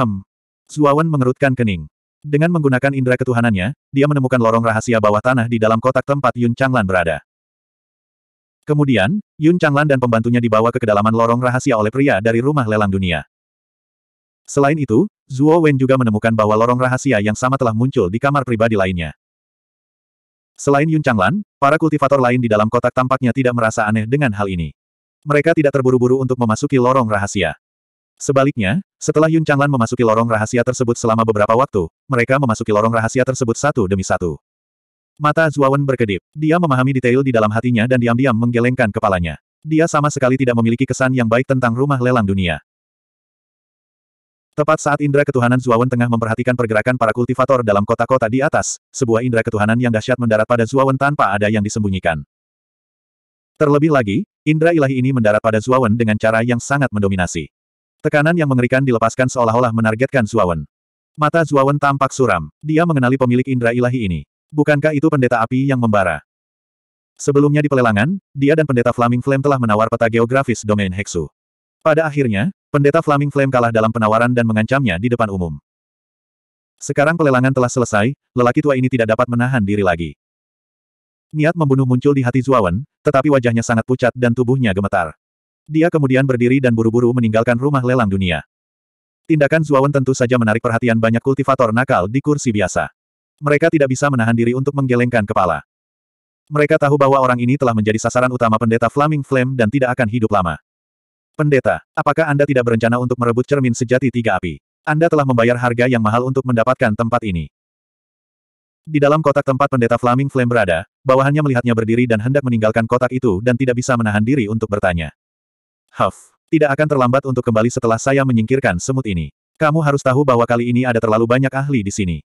Hem. Zuawan mengerutkan kening. Dengan menggunakan indera ketuhanannya, dia menemukan lorong rahasia bawah tanah di dalam kotak tempat Yun Changlan berada. Kemudian, Yun Changlan dan pembantunya dibawa ke kedalaman lorong rahasia oleh pria dari rumah lelang dunia. Selain itu, Zuo Wen juga menemukan bahwa lorong rahasia yang sama telah muncul di kamar pribadi lainnya. Selain Yun Changlan, para kultivator lain di dalam kotak tampaknya tidak merasa aneh dengan hal ini. Mereka tidak terburu-buru untuk memasuki lorong rahasia. Sebaliknya, setelah Yun Changlan memasuki lorong rahasia tersebut selama beberapa waktu, mereka memasuki lorong rahasia tersebut satu demi satu. Mata Zuawan berkedip. Dia memahami detail di dalam hatinya dan diam-diam menggelengkan kepalanya. Dia sama sekali tidak memiliki kesan yang baik tentang rumah lelang dunia. Tepat saat indera ketuhanan Zuawan tengah memperhatikan pergerakan para kultivator dalam kota-kota di atas, sebuah indera ketuhanan yang dahsyat mendarat pada Zuawan tanpa ada yang disembunyikan. Terlebih lagi, indera ilahi ini mendarat pada Zuawan dengan cara yang sangat mendominasi. Tekanan yang mengerikan dilepaskan seolah-olah menargetkan Zuawan. Mata Zuawan tampak suram. Dia mengenali pemilik indra ilahi ini. Bukankah itu pendeta api yang membara? Sebelumnya di pelelangan, dia dan pendeta Flaming Flame telah menawar peta geografis domain Heksu. Pada akhirnya, pendeta Flaming Flame kalah dalam penawaran dan mengancamnya di depan umum. Sekarang pelelangan telah selesai, lelaki tua ini tidak dapat menahan diri lagi. Niat membunuh muncul di hati Zuawan, tetapi wajahnya sangat pucat dan tubuhnya gemetar. Dia kemudian berdiri dan buru-buru meninggalkan rumah lelang dunia. Tindakan Zuawan tentu saja menarik perhatian banyak kultivator nakal di kursi biasa. Mereka tidak bisa menahan diri untuk menggelengkan kepala. Mereka tahu bahwa orang ini telah menjadi sasaran utama pendeta Flaming Flame dan tidak akan hidup lama. Pendeta, apakah Anda tidak berencana untuk merebut cermin sejati tiga api? Anda telah membayar harga yang mahal untuk mendapatkan tempat ini. Di dalam kotak tempat pendeta Flaming Flame berada, bawahannya melihatnya berdiri dan hendak meninggalkan kotak itu dan tidak bisa menahan diri untuk bertanya. Huff. Tidak akan terlambat untuk kembali setelah saya menyingkirkan semut ini. Kamu harus tahu bahwa kali ini ada terlalu banyak ahli di sini.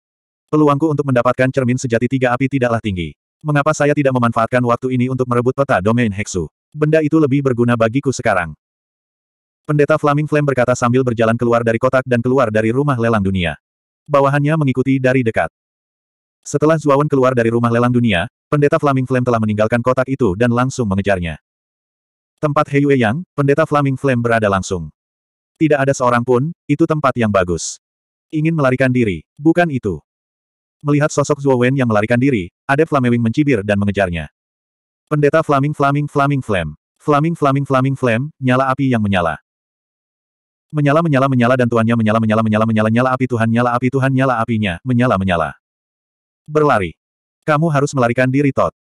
Peluangku untuk mendapatkan cermin sejati tiga api tidaklah tinggi. Mengapa saya tidak memanfaatkan waktu ini untuk merebut peta domain Heksu? Benda itu lebih berguna bagiku sekarang. Pendeta Flaming Flame berkata sambil berjalan keluar dari kotak dan keluar dari rumah lelang dunia. Bawahannya mengikuti dari dekat. Setelah Zuawan keluar dari rumah lelang dunia, pendeta Flaming Flame telah meninggalkan kotak itu dan langsung mengejarnya. Tempat Heyue Yang, pendeta Flaming Flame berada langsung. Tidak ada seorang pun, itu tempat yang bagus. Ingin melarikan diri, bukan itu. Melihat sosok Zhuo Wen yang melarikan diri, Ade Flamewing mencibir dan mengejarnya. Pendeta Flaming Flaming Flaming Flame. Flaming Flaming Flaming Flame, nyala api yang menyala. Menyala menyala menyala dan tuannya menyala menyala menyala menyala nyala api Tuhan nyala api Tuhan nyala apinya, menyala menyala. Berlari. Kamu harus melarikan diri Tot.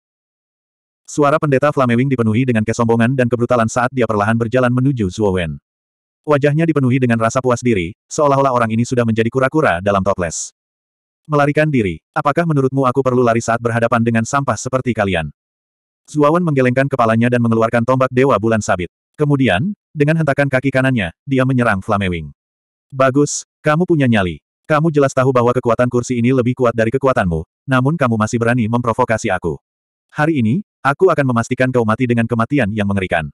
Suara pendeta Flamewing dipenuhi dengan kesombongan dan kebrutalan saat dia perlahan berjalan menuju Zuo Wajahnya dipenuhi dengan rasa puas diri, seolah-olah orang ini sudah menjadi kura-kura dalam toples. Melarikan diri, apakah menurutmu aku perlu lari saat berhadapan dengan sampah seperti kalian? Zuawan menggelengkan kepalanya dan mengeluarkan tombak Dewa Bulan Sabit. Kemudian, dengan hentakan kaki kanannya, dia menyerang Flamewing. Bagus, kamu punya nyali. Kamu jelas tahu bahwa kekuatan kursi ini lebih kuat dari kekuatanmu, namun kamu masih berani memprovokasi aku. Hari ini, Aku akan memastikan kau mati dengan kematian yang mengerikan.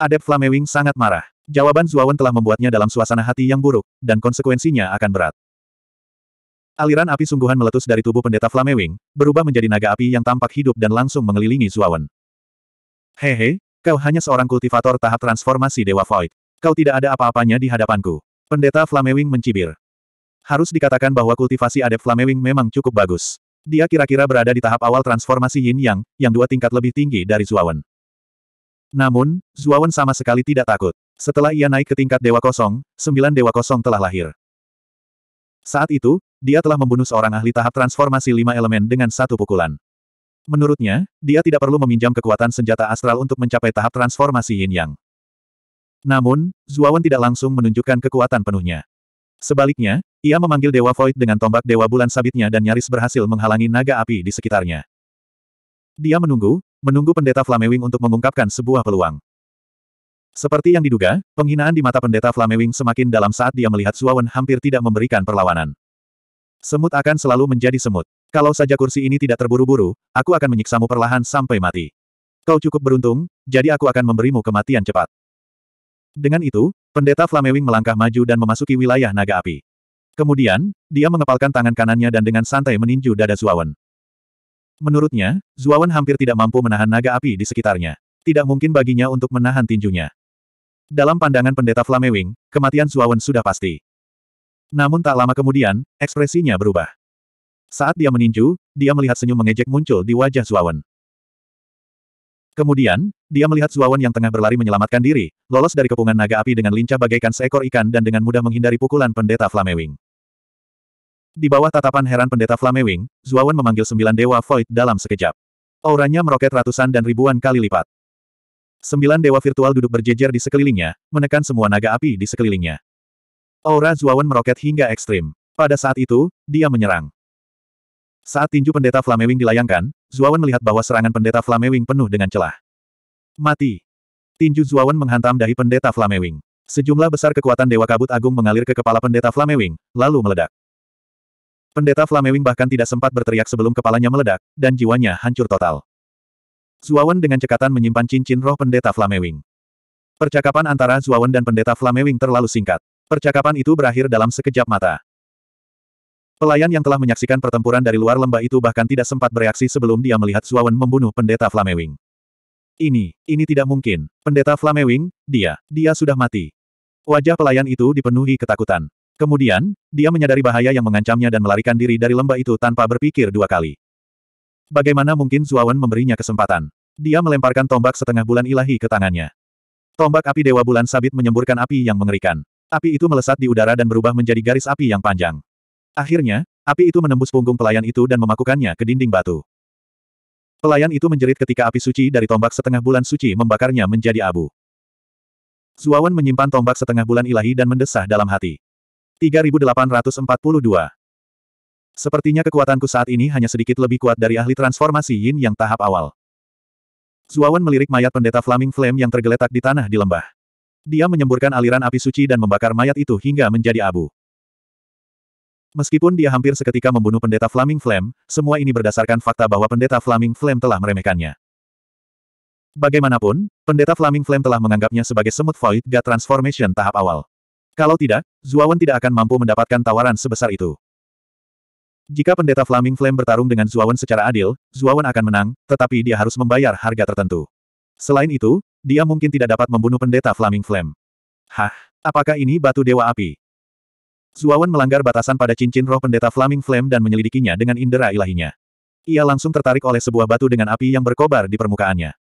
Adep Flamewing sangat marah. Jawaban Zuawan telah membuatnya dalam suasana hati yang buruk, dan konsekuensinya akan berat. Aliran api sungguhan meletus dari tubuh pendeta Flamewing, berubah menjadi naga api yang tampak hidup dan langsung mengelilingi Zuawan. Hehe, kau hanya seorang kultivator tahap transformasi Dewa Void. Kau tidak ada apa-apanya di hadapanku. Pendeta Flamewing mencibir. Harus dikatakan bahwa kultivasi adep Flamewing memang cukup bagus. Dia kira-kira berada di tahap awal transformasi Yin Yang, yang dua tingkat lebih tinggi dari Zuawan. Namun, Zuawan sama sekali tidak takut. Setelah ia naik ke tingkat Dewa Kosong, sembilan Dewa Kosong telah lahir. Saat itu, dia telah membunuh seorang ahli tahap transformasi lima elemen dengan satu pukulan. Menurutnya, dia tidak perlu meminjam kekuatan senjata astral untuk mencapai tahap transformasi yin yang. Namun, Zuawan tidak langsung menunjukkan kekuatan penuhnya. Sebaliknya, ia memanggil Dewa Void dengan tombak Dewa Bulan sabitnya dan nyaris berhasil menghalangi naga api di sekitarnya. Dia menunggu, menunggu pendeta Flamewing untuk mengungkapkan sebuah peluang. Seperti yang diduga, penghinaan di mata pendeta Flamewing semakin dalam saat dia melihat Suawan hampir tidak memberikan perlawanan. Semut akan selalu menjadi semut. Kalau saja kursi ini tidak terburu-buru, aku akan menyiksamu perlahan sampai mati. Kau cukup beruntung, jadi aku akan memberimu kematian cepat. Dengan itu, pendeta Flamewing melangkah maju dan memasuki wilayah naga api. Kemudian, dia mengepalkan tangan kanannya dan dengan santai meninju dada Zuawan. Menurutnya, Zuawan hampir tidak mampu menahan naga api di sekitarnya. Tidak mungkin baginya untuk menahan tinjunya. Dalam pandangan pendeta Flamewing, kematian Zuawan sudah pasti. Namun tak lama kemudian, ekspresinya berubah. Saat dia meninju, dia melihat senyum mengejek muncul di wajah Zuawan. Kemudian, dia melihat Zuawan yang tengah berlari menyelamatkan diri, lolos dari kepungan naga api dengan lincah bagaikan seekor ikan dan dengan mudah menghindari pukulan pendeta Flamewing. Di bawah tatapan heran pendeta Flamewing, Zuawan memanggil sembilan dewa void dalam sekejap. Auranya meroket ratusan dan ribuan kali lipat. Sembilan dewa virtual duduk berjejer di sekelilingnya, menekan semua naga api di sekelilingnya. Aura Zuawan meroket hingga ekstrim. Pada saat itu, dia menyerang. Saat tinju pendeta Flamewing dilayangkan, Zuawan melihat bahwa serangan pendeta Flamewing penuh dengan celah. Mati. Tinju Zuawan menghantam dahi pendeta Flamewing. Sejumlah besar kekuatan Dewa Kabut Agung mengalir ke kepala pendeta Flamewing, lalu meledak. Pendeta Flamewing bahkan tidak sempat berteriak sebelum kepalanya meledak, dan jiwanya hancur total. Zuawan dengan cekatan menyimpan cincin roh pendeta Flamewing. Percakapan antara Zuawan dan pendeta Flamewing terlalu singkat. Percakapan itu berakhir dalam sekejap mata. Pelayan yang telah menyaksikan pertempuran dari luar lembah itu bahkan tidak sempat bereaksi sebelum dia melihat Suawan membunuh pendeta Flamewing. Ini, ini tidak mungkin. Pendeta Flamewing, dia, dia sudah mati. Wajah pelayan itu dipenuhi ketakutan. Kemudian, dia menyadari bahaya yang mengancamnya dan melarikan diri dari lembah itu tanpa berpikir dua kali. Bagaimana mungkin Zuawan memberinya kesempatan? Dia melemparkan tombak setengah bulan ilahi ke tangannya. Tombak api Dewa Bulan Sabit menyemburkan api yang mengerikan. Api itu melesat di udara dan berubah menjadi garis api yang panjang. Akhirnya, api itu menembus punggung pelayan itu dan memakukannya ke dinding batu. Pelayan itu menjerit ketika api suci dari tombak setengah bulan suci membakarnya menjadi abu. Zuawan menyimpan tombak setengah bulan ilahi dan mendesah dalam hati. 3842 Sepertinya kekuatanku saat ini hanya sedikit lebih kuat dari ahli transformasi yin yang tahap awal. Zuawan melirik mayat pendeta Flaming Flame yang tergeletak di tanah di lembah. Dia menyemburkan aliran api suci dan membakar mayat itu hingga menjadi abu. Meskipun dia hampir seketika membunuh pendeta Flaming Flame, semua ini berdasarkan fakta bahwa pendeta Flaming Flame telah meremehkannya. Bagaimanapun, pendeta Flaming Flame telah menganggapnya sebagai semut Void God Transformation tahap awal. Kalau tidak, Zuawan tidak akan mampu mendapatkan tawaran sebesar itu. Jika pendeta Flaming Flame bertarung dengan Zuawan secara adil, Zuawan akan menang, tetapi dia harus membayar harga tertentu. Selain itu, dia mungkin tidak dapat membunuh pendeta Flaming Flame. Hah, apakah ini batu dewa api? Zuawan melanggar batasan pada cincin roh pendeta Flaming Flame dan menyelidikinya dengan indera ilahinya. Ia langsung tertarik oleh sebuah batu dengan api yang berkobar di permukaannya.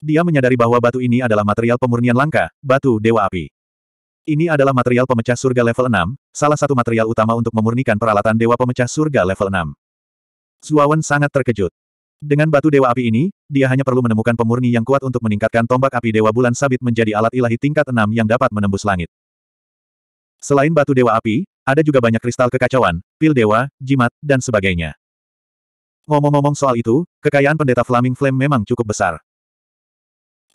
Dia menyadari bahwa batu ini adalah material pemurnian langka, batu Dewa Api. Ini adalah material pemecah surga level 6, salah satu material utama untuk memurnikan peralatan Dewa Pemecah Surga level 6. Zuawan sangat terkejut. Dengan batu Dewa Api ini, dia hanya perlu menemukan pemurni yang kuat untuk meningkatkan tombak api Dewa Bulan Sabit menjadi alat ilahi tingkat 6 yang dapat menembus langit. Selain batu dewa api, ada juga banyak kristal kekacauan, pil dewa, jimat, dan sebagainya. Ngomong-ngomong soal itu, kekayaan pendeta Flaming Flame memang cukup besar.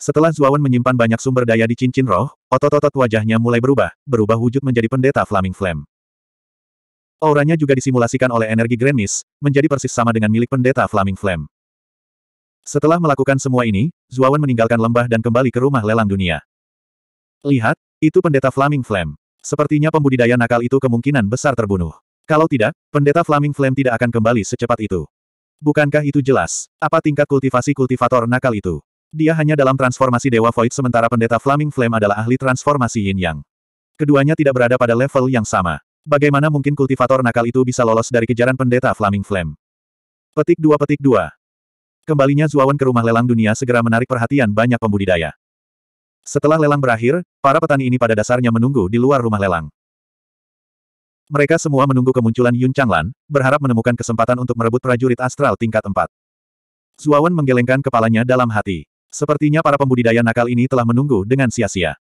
Setelah Zuawan menyimpan banyak sumber daya di cincin roh, otot-otot wajahnya mulai berubah, berubah wujud menjadi pendeta Flaming Flame. Auranya juga disimulasikan oleh energi Grand menjadi persis sama dengan milik pendeta Flaming Flame. Setelah melakukan semua ini, Zuawan meninggalkan lembah dan kembali ke rumah lelang dunia. Lihat, itu pendeta Flaming Flame. Sepertinya pembudidaya nakal itu kemungkinan besar terbunuh. Kalau tidak, pendeta Flaming Flame tidak akan kembali secepat itu. Bukankah itu jelas? Apa tingkat kultivasi kultivator nakal itu? Dia hanya dalam transformasi Dewa Void sementara pendeta Flaming Flame adalah ahli transformasi Yin Yang. Keduanya tidak berada pada level yang sama. Bagaimana mungkin kultivator nakal itu bisa lolos dari kejaran pendeta Flaming Flame? Petik dua petik dua. Kembalinya Zuawan ke rumah lelang dunia segera menarik perhatian banyak pembudidaya. Setelah lelang berakhir, para petani ini pada dasarnya menunggu di luar rumah lelang. Mereka semua menunggu kemunculan Yun Changlan, berharap menemukan kesempatan untuk merebut prajurit astral tingkat 4. Zuawan menggelengkan kepalanya dalam hati. Sepertinya para pembudidaya nakal ini telah menunggu dengan sia-sia.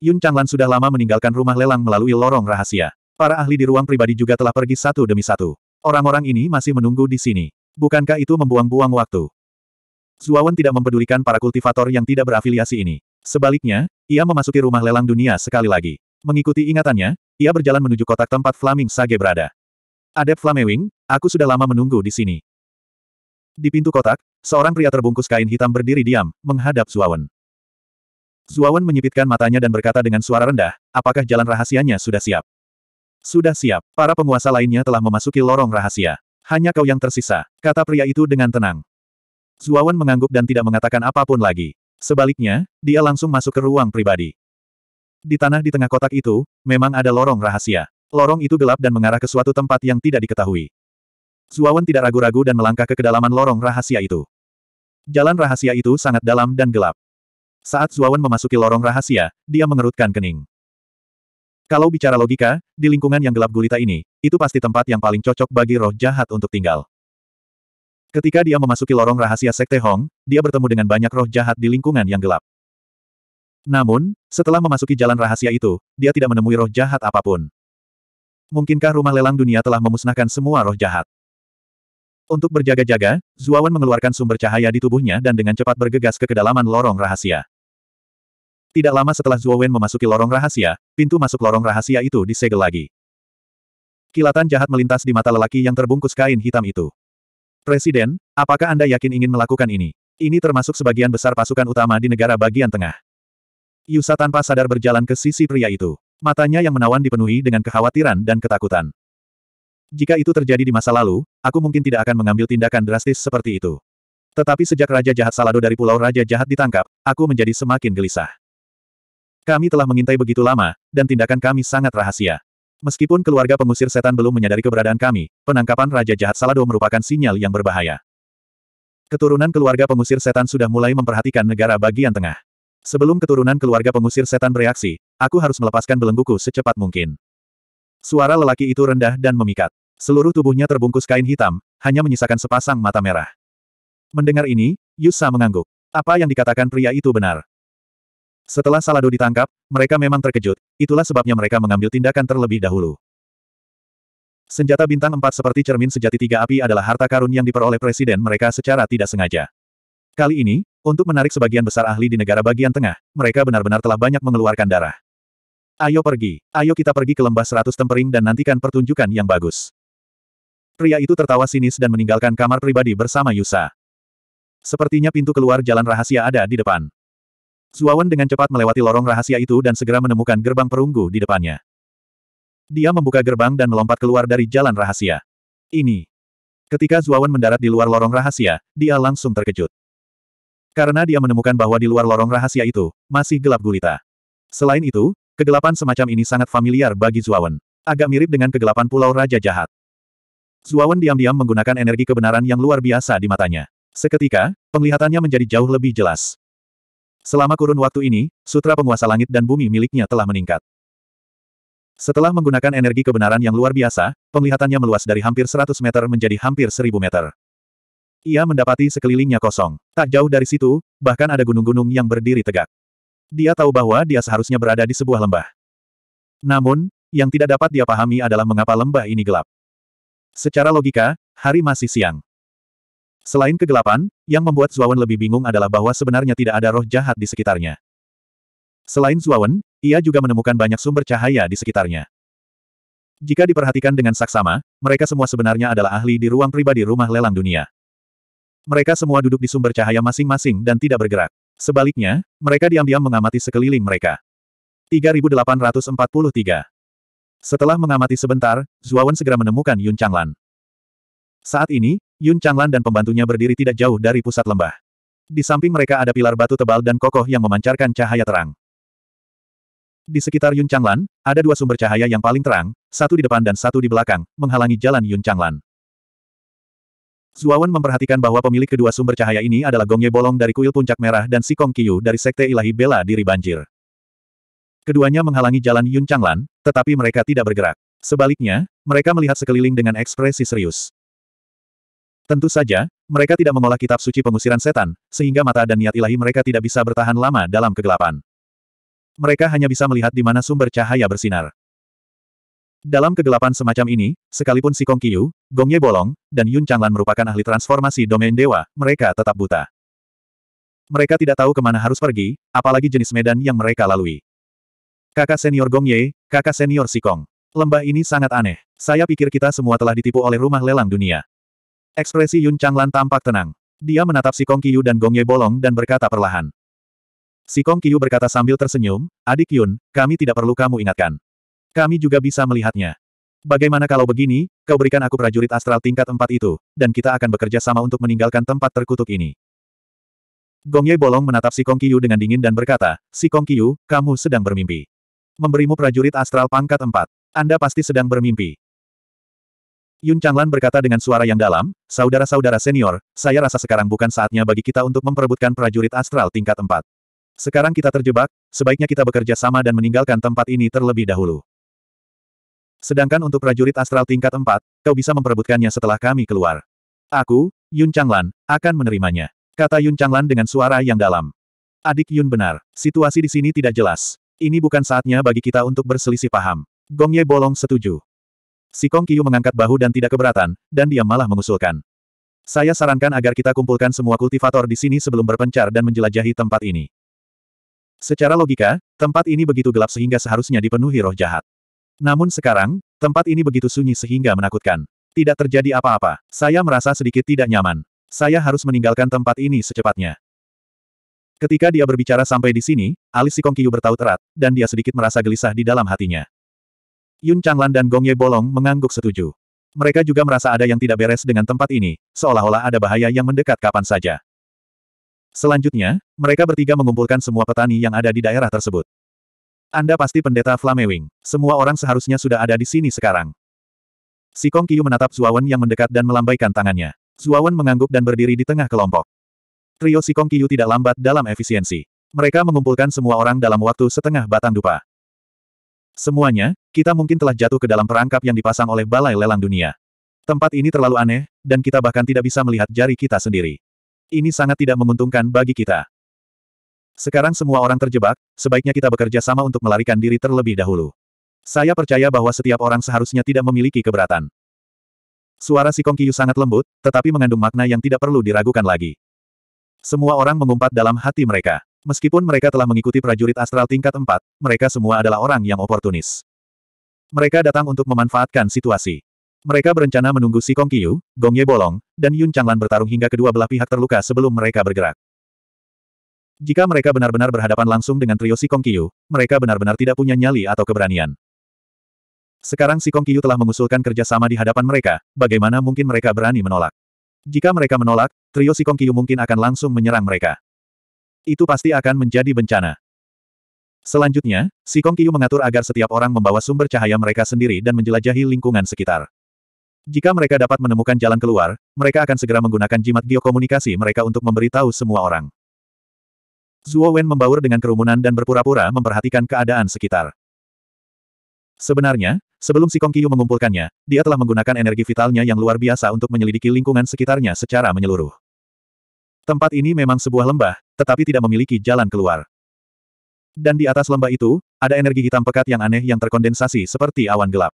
Yun Changlan sudah lama meninggalkan rumah lelang melalui lorong rahasia. Para ahli di ruang pribadi juga telah pergi satu demi satu. Orang-orang ini masih menunggu di sini. Bukankah itu membuang-buang waktu? Zuawan tidak mempedulikan para kultivator yang tidak berafiliasi ini. Sebaliknya, ia memasuki rumah lelang dunia sekali lagi. Mengikuti ingatannya, ia berjalan menuju kotak tempat Flaming Sage berada. Adep Flamewing, aku sudah lama menunggu di sini. Di pintu kotak, seorang pria terbungkus kain hitam berdiri diam, menghadap Zuawan. Zuawan menyipitkan matanya dan berkata dengan suara rendah, apakah jalan rahasianya sudah siap? Sudah siap, para penguasa lainnya telah memasuki lorong rahasia. Hanya kau yang tersisa, kata pria itu dengan tenang. Zuawan mengangguk dan tidak mengatakan apapun lagi. Sebaliknya, dia langsung masuk ke ruang pribadi. Di tanah di tengah kotak itu, memang ada lorong rahasia. Lorong itu gelap dan mengarah ke suatu tempat yang tidak diketahui. Zuawan tidak ragu-ragu dan melangkah ke kedalaman lorong rahasia itu. Jalan rahasia itu sangat dalam dan gelap. Saat Zuawan memasuki lorong rahasia, dia mengerutkan kening. Kalau bicara logika, di lingkungan yang gelap gulita ini, itu pasti tempat yang paling cocok bagi roh jahat untuk tinggal. Ketika dia memasuki lorong rahasia Sekte Hong, dia bertemu dengan banyak roh jahat di lingkungan yang gelap. Namun, setelah memasuki jalan rahasia itu, dia tidak menemui roh jahat apapun. Mungkinkah rumah lelang dunia telah memusnahkan semua roh jahat? Untuk berjaga-jaga, Zuawan mengeluarkan sumber cahaya di tubuhnya dan dengan cepat bergegas ke kedalaman lorong rahasia. Tidak lama setelah Zuawan memasuki lorong rahasia, pintu masuk lorong rahasia itu disegel lagi. Kilatan jahat melintas di mata lelaki yang terbungkus kain hitam itu. Presiden, apakah Anda yakin ingin melakukan ini? Ini termasuk sebagian besar pasukan utama di negara bagian tengah. Yusa tanpa sadar berjalan ke sisi pria itu. Matanya yang menawan dipenuhi dengan kekhawatiran dan ketakutan. Jika itu terjadi di masa lalu, aku mungkin tidak akan mengambil tindakan drastis seperti itu. Tetapi sejak Raja Jahat Salado dari Pulau Raja Jahat ditangkap, aku menjadi semakin gelisah. Kami telah mengintai begitu lama, dan tindakan kami sangat rahasia. Meskipun keluarga pengusir setan belum menyadari keberadaan kami, penangkapan Raja Jahat Salado merupakan sinyal yang berbahaya. Keturunan keluarga pengusir setan sudah mulai memperhatikan negara bagian tengah. Sebelum keturunan keluarga pengusir setan bereaksi, aku harus melepaskan belengguku secepat mungkin. Suara lelaki itu rendah dan memikat. Seluruh tubuhnya terbungkus kain hitam, hanya menyisakan sepasang mata merah. Mendengar ini, Yusa mengangguk. Apa yang dikatakan pria itu benar. Setelah Salado ditangkap, mereka memang terkejut, itulah sebabnya mereka mengambil tindakan terlebih dahulu. Senjata bintang empat seperti cermin sejati tiga api adalah harta karun yang diperoleh presiden mereka secara tidak sengaja. Kali ini, untuk menarik sebagian besar ahli di negara bagian tengah, mereka benar-benar telah banyak mengeluarkan darah. Ayo pergi, ayo kita pergi ke lembah seratus tempering dan nantikan pertunjukan yang bagus. Pria itu tertawa sinis dan meninggalkan kamar pribadi bersama Yusa. Sepertinya pintu keluar jalan rahasia ada di depan. Suawan dengan cepat melewati lorong rahasia itu dan segera menemukan gerbang perunggu di depannya. Dia membuka gerbang dan melompat keluar dari jalan rahasia. Ini. Ketika Zuawan mendarat di luar lorong rahasia, dia langsung terkejut. Karena dia menemukan bahwa di luar lorong rahasia itu, masih gelap gulita. Selain itu, kegelapan semacam ini sangat familiar bagi Zuawan. Agak mirip dengan kegelapan Pulau Raja Jahat. Zuawan diam-diam menggunakan energi kebenaran yang luar biasa di matanya. Seketika, penglihatannya menjadi jauh lebih jelas. Selama kurun waktu ini, sutra penguasa langit dan bumi miliknya telah meningkat. Setelah menggunakan energi kebenaran yang luar biasa, penglihatannya meluas dari hampir 100 meter menjadi hampir 1000 meter. Ia mendapati sekelilingnya kosong. Tak jauh dari situ, bahkan ada gunung-gunung yang berdiri tegak. Dia tahu bahwa dia seharusnya berada di sebuah lembah. Namun, yang tidak dapat dia pahami adalah mengapa lembah ini gelap. Secara logika, hari masih siang. Selain kegelapan, yang membuat Zuawan lebih bingung adalah bahwa sebenarnya tidak ada roh jahat di sekitarnya. Selain Zuawan, ia juga menemukan banyak sumber cahaya di sekitarnya. Jika diperhatikan dengan saksama, mereka semua sebenarnya adalah ahli di ruang pribadi rumah lelang dunia. Mereka semua duduk di sumber cahaya masing-masing dan tidak bergerak. Sebaliknya, mereka diam-diam mengamati sekeliling mereka. 3843 Setelah mengamati sebentar, Zuawan segera menemukan Yun Changlan. Saat ini, Yun Changlan dan pembantunya berdiri tidak jauh dari pusat lembah. Di samping mereka ada pilar batu tebal dan kokoh yang memancarkan cahaya terang. Di sekitar Yun Changlan, ada dua sumber cahaya yang paling terang, satu di depan dan satu di belakang, menghalangi jalan Yun Changlan. Zuawan memperhatikan bahwa pemilik kedua sumber cahaya ini adalah Gongye Bolong dari kuil Puncak Merah dan Sikong Kiyu dari Sekte Ilahi Bela Diri Banjir. Keduanya menghalangi jalan Yun Changlan, tetapi mereka tidak bergerak. Sebaliknya, mereka melihat sekeliling dengan ekspresi serius. Tentu saja, mereka tidak mengolah kitab suci pengusiran setan, sehingga mata dan niat ilahi mereka tidak bisa bertahan lama dalam kegelapan. Mereka hanya bisa melihat di mana sumber cahaya bersinar. Dalam kegelapan semacam ini, sekalipun si Kong Qiyu, Gong Ye Bolong, dan Yun Changlan merupakan ahli transformasi domain dewa, mereka tetap buta. Mereka tidak tahu kemana harus pergi, apalagi jenis medan yang mereka lalui. Kakak senior Gong Ye, kakak senior Sikong, Lembah ini sangat aneh. Saya pikir kita semua telah ditipu oleh rumah lelang dunia. Ekspresi Yun Changlan tampak tenang. Dia menatap si Kong Kiyu dan Gong Ye bolong dan berkata perlahan. Si Kong Kiyu berkata sambil tersenyum, Adik Yun, kami tidak perlu kamu ingatkan. Kami juga bisa melihatnya. Bagaimana kalau begini, kau berikan aku prajurit astral tingkat empat itu, dan kita akan bekerja sama untuk meninggalkan tempat terkutuk ini. Gong Ye bolong menatap si Kong Kiyu dengan dingin dan berkata, Si Kong Kiyu, kamu sedang bermimpi. Memberimu prajurit astral pangkat empat, Anda pasti sedang bermimpi. Yun Changlan berkata dengan suara yang dalam, saudara-saudara senior, saya rasa sekarang bukan saatnya bagi kita untuk memperebutkan prajurit astral tingkat 4. Sekarang kita terjebak, sebaiknya kita bekerja sama dan meninggalkan tempat ini terlebih dahulu. Sedangkan untuk prajurit astral tingkat 4, kau bisa memperebutkannya setelah kami keluar. Aku, Yun Changlan, akan menerimanya. Kata Yun Changlan dengan suara yang dalam. Adik Yun benar, situasi di sini tidak jelas. Ini bukan saatnya bagi kita untuk berselisih paham. Gong Ye bolong setuju. Si Kong Kiyu mengangkat bahu dan tidak keberatan, dan dia malah mengusulkan. Saya sarankan agar kita kumpulkan semua kultivator di sini sebelum berpencar dan menjelajahi tempat ini. Secara logika, tempat ini begitu gelap sehingga seharusnya dipenuhi roh jahat. Namun sekarang, tempat ini begitu sunyi sehingga menakutkan. Tidak terjadi apa-apa. Saya merasa sedikit tidak nyaman. Saya harus meninggalkan tempat ini secepatnya. Ketika dia berbicara sampai di sini, alis si Kong Kiyu bertaut erat, dan dia sedikit merasa gelisah di dalam hatinya. Yun Changlan dan Gong Ye Bolong mengangguk setuju. Mereka juga merasa ada yang tidak beres dengan tempat ini, seolah-olah ada bahaya yang mendekat kapan saja. Selanjutnya, mereka bertiga mengumpulkan semua petani yang ada di daerah tersebut. Anda pasti pendeta Flamewing. Semua orang seharusnya sudah ada di sini sekarang. Si Kong Kiyu menatap Zuawan yang mendekat dan melambaikan tangannya. Zuawan mengangguk dan berdiri di tengah kelompok. Trio si Kong Kiyu tidak lambat dalam efisiensi. Mereka mengumpulkan semua orang dalam waktu setengah batang dupa. Semuanya, kita mungkin telah jatuh ke dalam perangkap yang dipasang oleh balai lelang dunia. Tempat ini terlalu aneh, dan kita bahkan tidak bisa melihat jari kita sendiri. Ini sangat tidak menguntungkan bagi kita. Sekarang semua orang terjebak, sebaiknya kita bekerja sama untuk melarikan diri terlebih dahulu. Saya percaya bahwa setiap orang seharusnya tidak memiliki keberatan. Suara si Kongkiyu sangat lembut, tetapi mengandung makna yang tidak perlu diragukan lagi. Semua orang mengumpat dalam hati mereka. Meskipun mereka telah mengikuti prajurit astral tingkat 4, mereka semua adalah orang yang oportunis. Mereka datang untuk memanfaatkan situasi. Mereka berencana menunggu si Kong Kiyu, Gong Ye Bolong, dan Yun Changlan bertarung hingga kedua belah pihak terluka sebelum mereka bergerak. Jika mereka benar-benar berhadapan langsung dengan trio si Kong Kiyu, mereka benar-benar tidak punya nyali atau keberanian. Sekarang si Kong Kiyu telah mengusulkan kerjasama di hadapan mereka, bagaimana mungkin mereka berani menolak? Jika mereka menolak, trio si Kong Kiyu mungkin akan langsung menyerang mereka. Itu pasti akan menjadi bencana. Selanjutnya, si Kong Kiyu mengatur agar setiap orang membawa sumber cahaya mereka sendiri dan menjelajahi lingkungan sekitar. Jika mereka dapat menemukan jalan keluar, mereka akan segera menggunakan jimat biokomunikasi mereka untuk memberitahu semua orang. Zuo Wen membaur dengan kerumunan dan berpura-pura memperhatikan keadaan sekitar. Sebenarnya, sebelum si Kong Kiyu mengumpulkannya, dia telah menggunakan energi vitalnya yang luar biasa untuk menyelidiki lingkungan sekitarnya secara menyeluruh. Tempat ini memang sebuah lembah, tetapi tidak memiliki jalan keluar. Dan di atas lembah itu, ada energi hitam pekat yang aneh yang terkondensasi seperti awan gelap.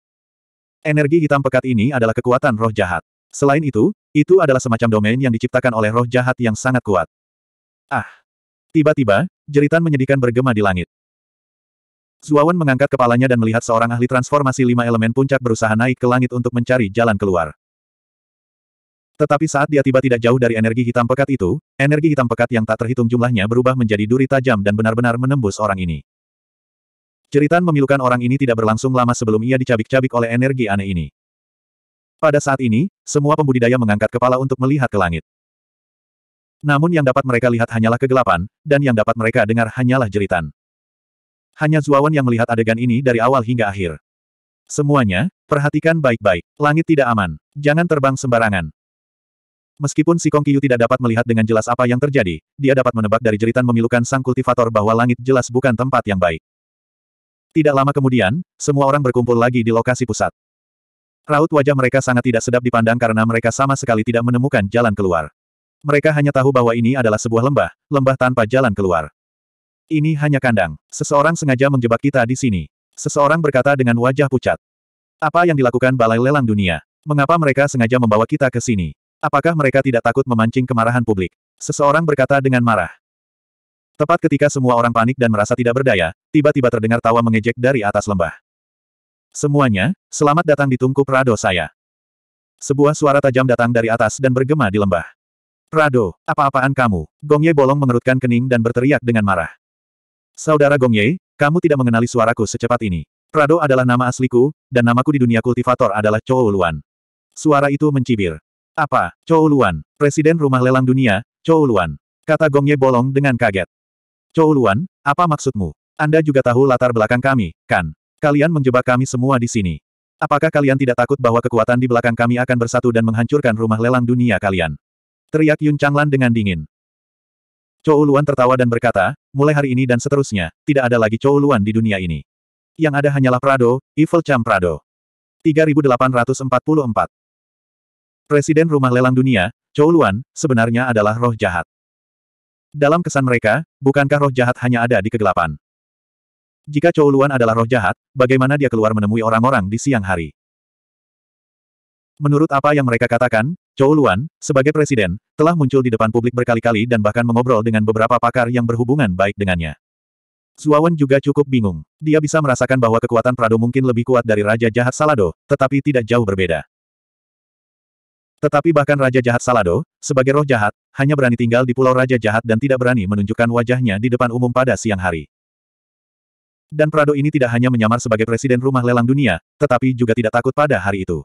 Energi hitam pekat ini adalah kekuatan roh jahat. Selain itu, itu adalah semacam domain yang diciptakan oleh roh jahat yang sangat kuat. Ah! Tiba-tiba, jeritan menyedihkan bergema di langit. Zuawan mengangkat kepalanya dan melihat seorang ahli transformasi lima elemen puncak berusaha naik ke langit untuk mencari jalan keluar. Tetapi saat dia tiba tidak jauh dari energi hitam pekat itu, energi hitam pekat yang tak terhitung jumlahnya berubah menjadi duri tajam dan benar-benar menembus orang ini. Jeritan memilukan orang ini tidak berlangsung lama sebelum ia dicabik-cabik oleh energi aneh ini. Pada saat ini, semua pembudidaya mengangkat kepala untuk melihat ke langit. Namun yang dapat mereka lihat hanyalah kegelapan, dan yang dapat mereka dengar hanyalah jeritan. Hanya Zuawan yang melihat adegan ini dari awal hingga akhir. Semuanya, perhatikan baik-baik. Langit tidak aman. Jangan terbang sembarangan. Meskipun si Kong Qiu tidak dapat melihat dengan jelas apa yang terjadi, dia dapat menebak dari jeritan memilukan sang kultivator bahwa langit jelas bukan tempat yang baik. Tidak lama kemudian, semua orang berkumpul lagi di lokasi pusat. Raut wajah mereka sangat tidak sedap dipandang karena mereka sama sekali tidak menemukan jalan keluar. Mereka hanya tahu bahwa ini adalah sebuah lembah, lembah tanpa jalan keluar. Ini hanya kandang. Seseorang sengaja menjebak kita di sini. Seseorang berkata dengan wajah pucat. Apa yang dilakukan Balai Lelang Dunia? Mengapa mereka sengaja membawa kita ke sini? Apakah mereka tidak takut memancing kemarahan publik? Seseorang berkata dengan marah. Tepat ketika semua orang panik dan merasa tidak berdaya, tiba-tiba terdengar tawa mengejek dari atas lembah. Semuanya, selamat datang di tungku Prado saya. Sebuah suara tajam datang dari atas dan bergema di lembah. Prado, apa-apaan kamu? Gong Ye bolong mengerutkan kening dan berteriak dengan marah. Saudara Gong Ye, kamu tidak mengenali suaraku secepat ini. Prado adalah nama asliku, dan namaku di dunia kultivator adalah Chou Luan. Suara itu mencibir. Apa, Chou Luan, Presiden Rumah Lelang Dunia, Chou Luan. Kata Gongye bolong dengan kaget. Chou Luan, apa maksudmu? Anda juga tahu latar belakang kami, kan? Kalian menjebak kami semua di sini. Apakah kalian tidak takut bahwa kekuatan di belakang kami akan bersatu dan menghancurkan rumah lelang dunia kalian? Teriak Yun Changlan dengan dingin. Chou Luan tertawa dan berkata, mulai hari ini dan seterusnya, tidak ada lagi Chou Luan di dunia ini. Yang ada hanyalah Prado, Evil Champ Prado. 3844 Presiden Rumah Lelang Dunia, Chou Luan, sebenarnya adalah roh jahat. Dalam kesan mereka, bukankah roh jahat hanya ada di kegelapan? Jika Chou Luan adalah roh jahat, bagaimana dia keluar menemui orang-orang di siang hari? Menurut apa yang mereka katakan, Chou Luan, sebagai presiden, telah muncul di depan publik berkali-kali dan bahkan mengobrol dengan beberapa pakar yang berhubungan baik dengannya. Zuawan juga cukup bingung. Dia bisa merasakan bahwa kekuatan Prado mungkin lebih kuat dari Raja Jahat Salado, tetapi tidak jauh berbeda. Tetapi bahkan Raja Jahat Salado, sebagai roh jahat, hanya berani tinggal di Pulau Raja Jahat dan tidak berani menunjukkan wajahnya di depan umum pada siang hari. Dan Prado ini tidak hanya menyamar sebagai presiden rumah lelang dunia, tetapi juga tidak takut pada hari itu.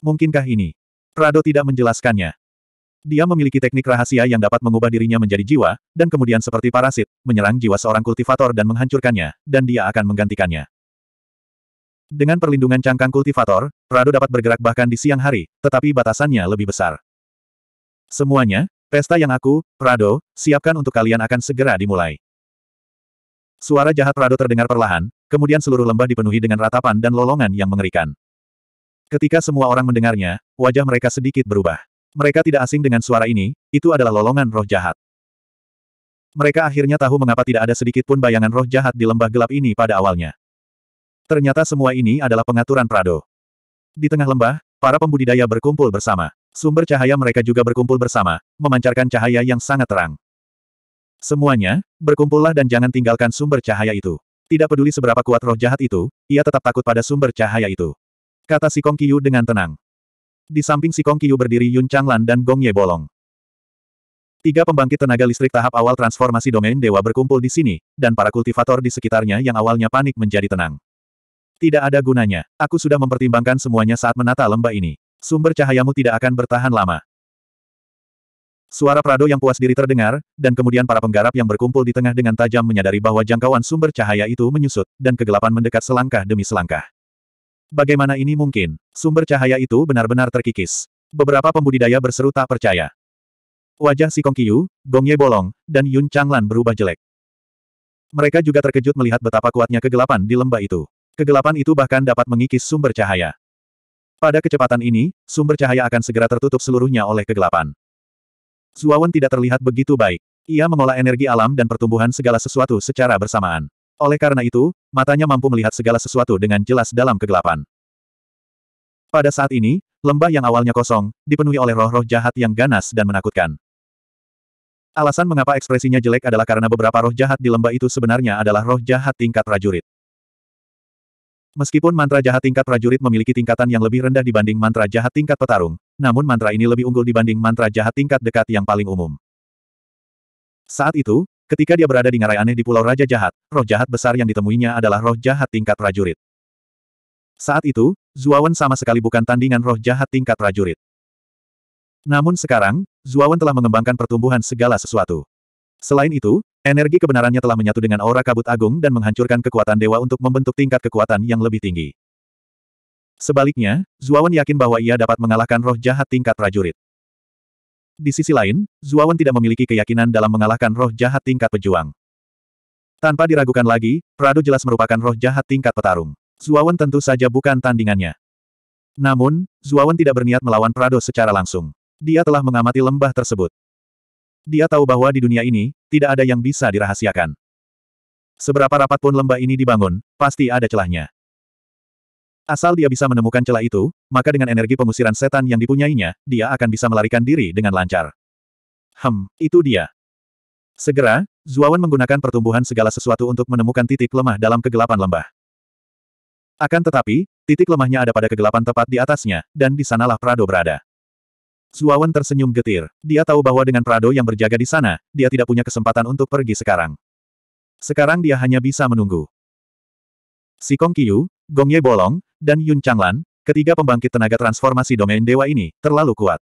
Mungkinkah ini? Prado tidak menjelaskannya. Dia memiliki teknik rahasia yang dapat mengubah dirinya menjadi jiwa, dan kemudian seperti parasit, menyerang jiwa seorang kultivator dan menghancurkannya, dan dia akan menggantikannya. Dengan perlindungan cangkang kultivator, Prado dapat bergerak bahkan di siang hari, tetapi batasannya lebih besar. Semuanya, pesta yang aku, Prado, siapkan untuk kalian akan segera dimulai. Suara jahat Prado terdengar perlahan, kemudian seluruh lembah dipenuhi dengan ratapan dan lolongan yang mengerikan. Ketika semua orang mendengarnya, wajah mereka sedikit berubah. Mereka tidak asing dengan suara ini, itu adalah lolongan roh jahat. Mereka akhirnya tahu mengapa tidak ada sedikit pun bayangan roh jahat di lembah gelap ini pada awalnya. Ternyata semua ini adalah pengaturan Prado. Di tengah lembah, para pembudidaya berkumpul bersama. Sumber cahaya mereka juga berkumpul bersama, memancarkan cahaya yang sangat terang. Semuanya, berkumpullah dan jangan tinggalkan sumber cahaya itu. Tidak peduli seberapa kuat roh jahat itu, ia tetap takut pada sumber cahaya itu. Kata si Kong Kiyu dengan tenang. Di samping si Kong Kiyu berdiri Yun Changlan dan Gong Ye Bolong. Tiga pembangkit tenaga listrik tahap awal transformasi domain dewa berkumpul di sini, dan para kultivator di sekitarnya yang awalnya panik menjadi tenang. Tidak ada gunanya. Aku sudah mempertimbangkan semuanya saat menata lembah ini. Sumber cahayamu tidak akan bertahan lama. Suara Prado yang puas diri terdengar, dan kemudian para penggarap yang berkumpul di tengah dengan tajam menyadari bahwa jangkauan sumber cahaya itu menyusut, dan kegelapan mendekat selangkah demi selangkah. Bagaimana ini mungkin? Sumber cahaya itu benar-benar terkikis. Beberapa pembudidaya berseru tak percaya. Wajah si Kong Qiu, Gong Ye bolong, dan Yun Changlan berubah jelek. Mereka juga terkejut melihat betapa kuatnya kegelapan di lembah itu. Kegelapan itu bahkan dapat mengikis sumber cahaya. Pada kecepatan ini, sumber cahaya akan segera tertutup seluruhnya oleh kegelapan. Zuawan tidak terlihat begitu baik. Ia mengolah energi alam dan pertumbuhan segala sesuatu secara bersamaan. Oleh karena itu, matanya mampu melihat segala sesuatu dengan jelas dalam kegelapan. Pada saat ini, lembah yang awalnya kosong, dipenuhi oleh roh-roh jahat yang ganas dan menakutkan. Alasan mengapa ekspresinya jelek adalah karena beberapa roh jahat di lembah itu sebenarnya adalah roh jahat tingkat prajurit. Meskipun mantra jahat tingkat prajurit memiliki tingkatan yang lebih rendah dibanding mantra jahat tingkat petarung, namun mantra ini lebih unggul dibanding mantra jahat tingkat dekat yang paling umum. Saat itu, ketika dia berada di ngarai aneh di Pulau Raja Jahat, roh jahat besar yang ditemuinya adalah roh jahat tingkat prajurit. Saat itu, Zuawan sama sekali bukan tandingan roh jahat tingkat prajurit. Namun sekarang, Zuawan telah mengembangkan pertumbuhan segala sesuatu. Selain itu, Energi kebenarannya telah menyatu dengan aura kabut agung dan menghancurkan kekuatan dewa untuk membentuk tingkat kekuatan yang lebih tinggi. Sebaliknya, Zuawan yakin bahwa ia dapat mengalahkan roh jahat tingkat prajurit. Di sisi lain, Zuawan tidak memiliki keyakinan dalam mengalahkan roh jahat tingkat pejuang. Tanpa diragukan lagi, Prado jelas merupakan roh jahat tingkat petarung. Zuawan tentu saja bukan tandingannya. Namun, Zuawan tidak berniat melawan Prado secara langsung. Dia telah mengamati lembah tersebut. Dia tahu bahwa di dunia ini, tidak ada yang bisa dirahasiakan. Seberapa rapat pun lembah ini dibangun, pasti ada celahnya. Asal dia bisa menemukan celah itu, maka dengan energi pengusiran setan yang dipunyainya, dia akan bisa melarikan diri dengan lancar. Hem, itu dia. Segera, Zuawan menggunakan pertumbuhan segala sesuatu untuk menemukan titik lemah dalam kegelapan lembah. Akan tetapi, titik lemahnya ada pada kegelapan tepat di atasnya, dan di sanalah Prado berada. Zuawan tersenyum getir. Dia tahu bahwa dengan Prado yang berjaga di sana, dia tidak punya kesempatan untuk pergi sekarang. Sekarang dia hanya bisa menunggu. Si Kong Qiu, Gong Ye Bolong, dan Yun Changlan, ketiga pembangkit tenaga transformasi domain dewa ini, terlalu kuat.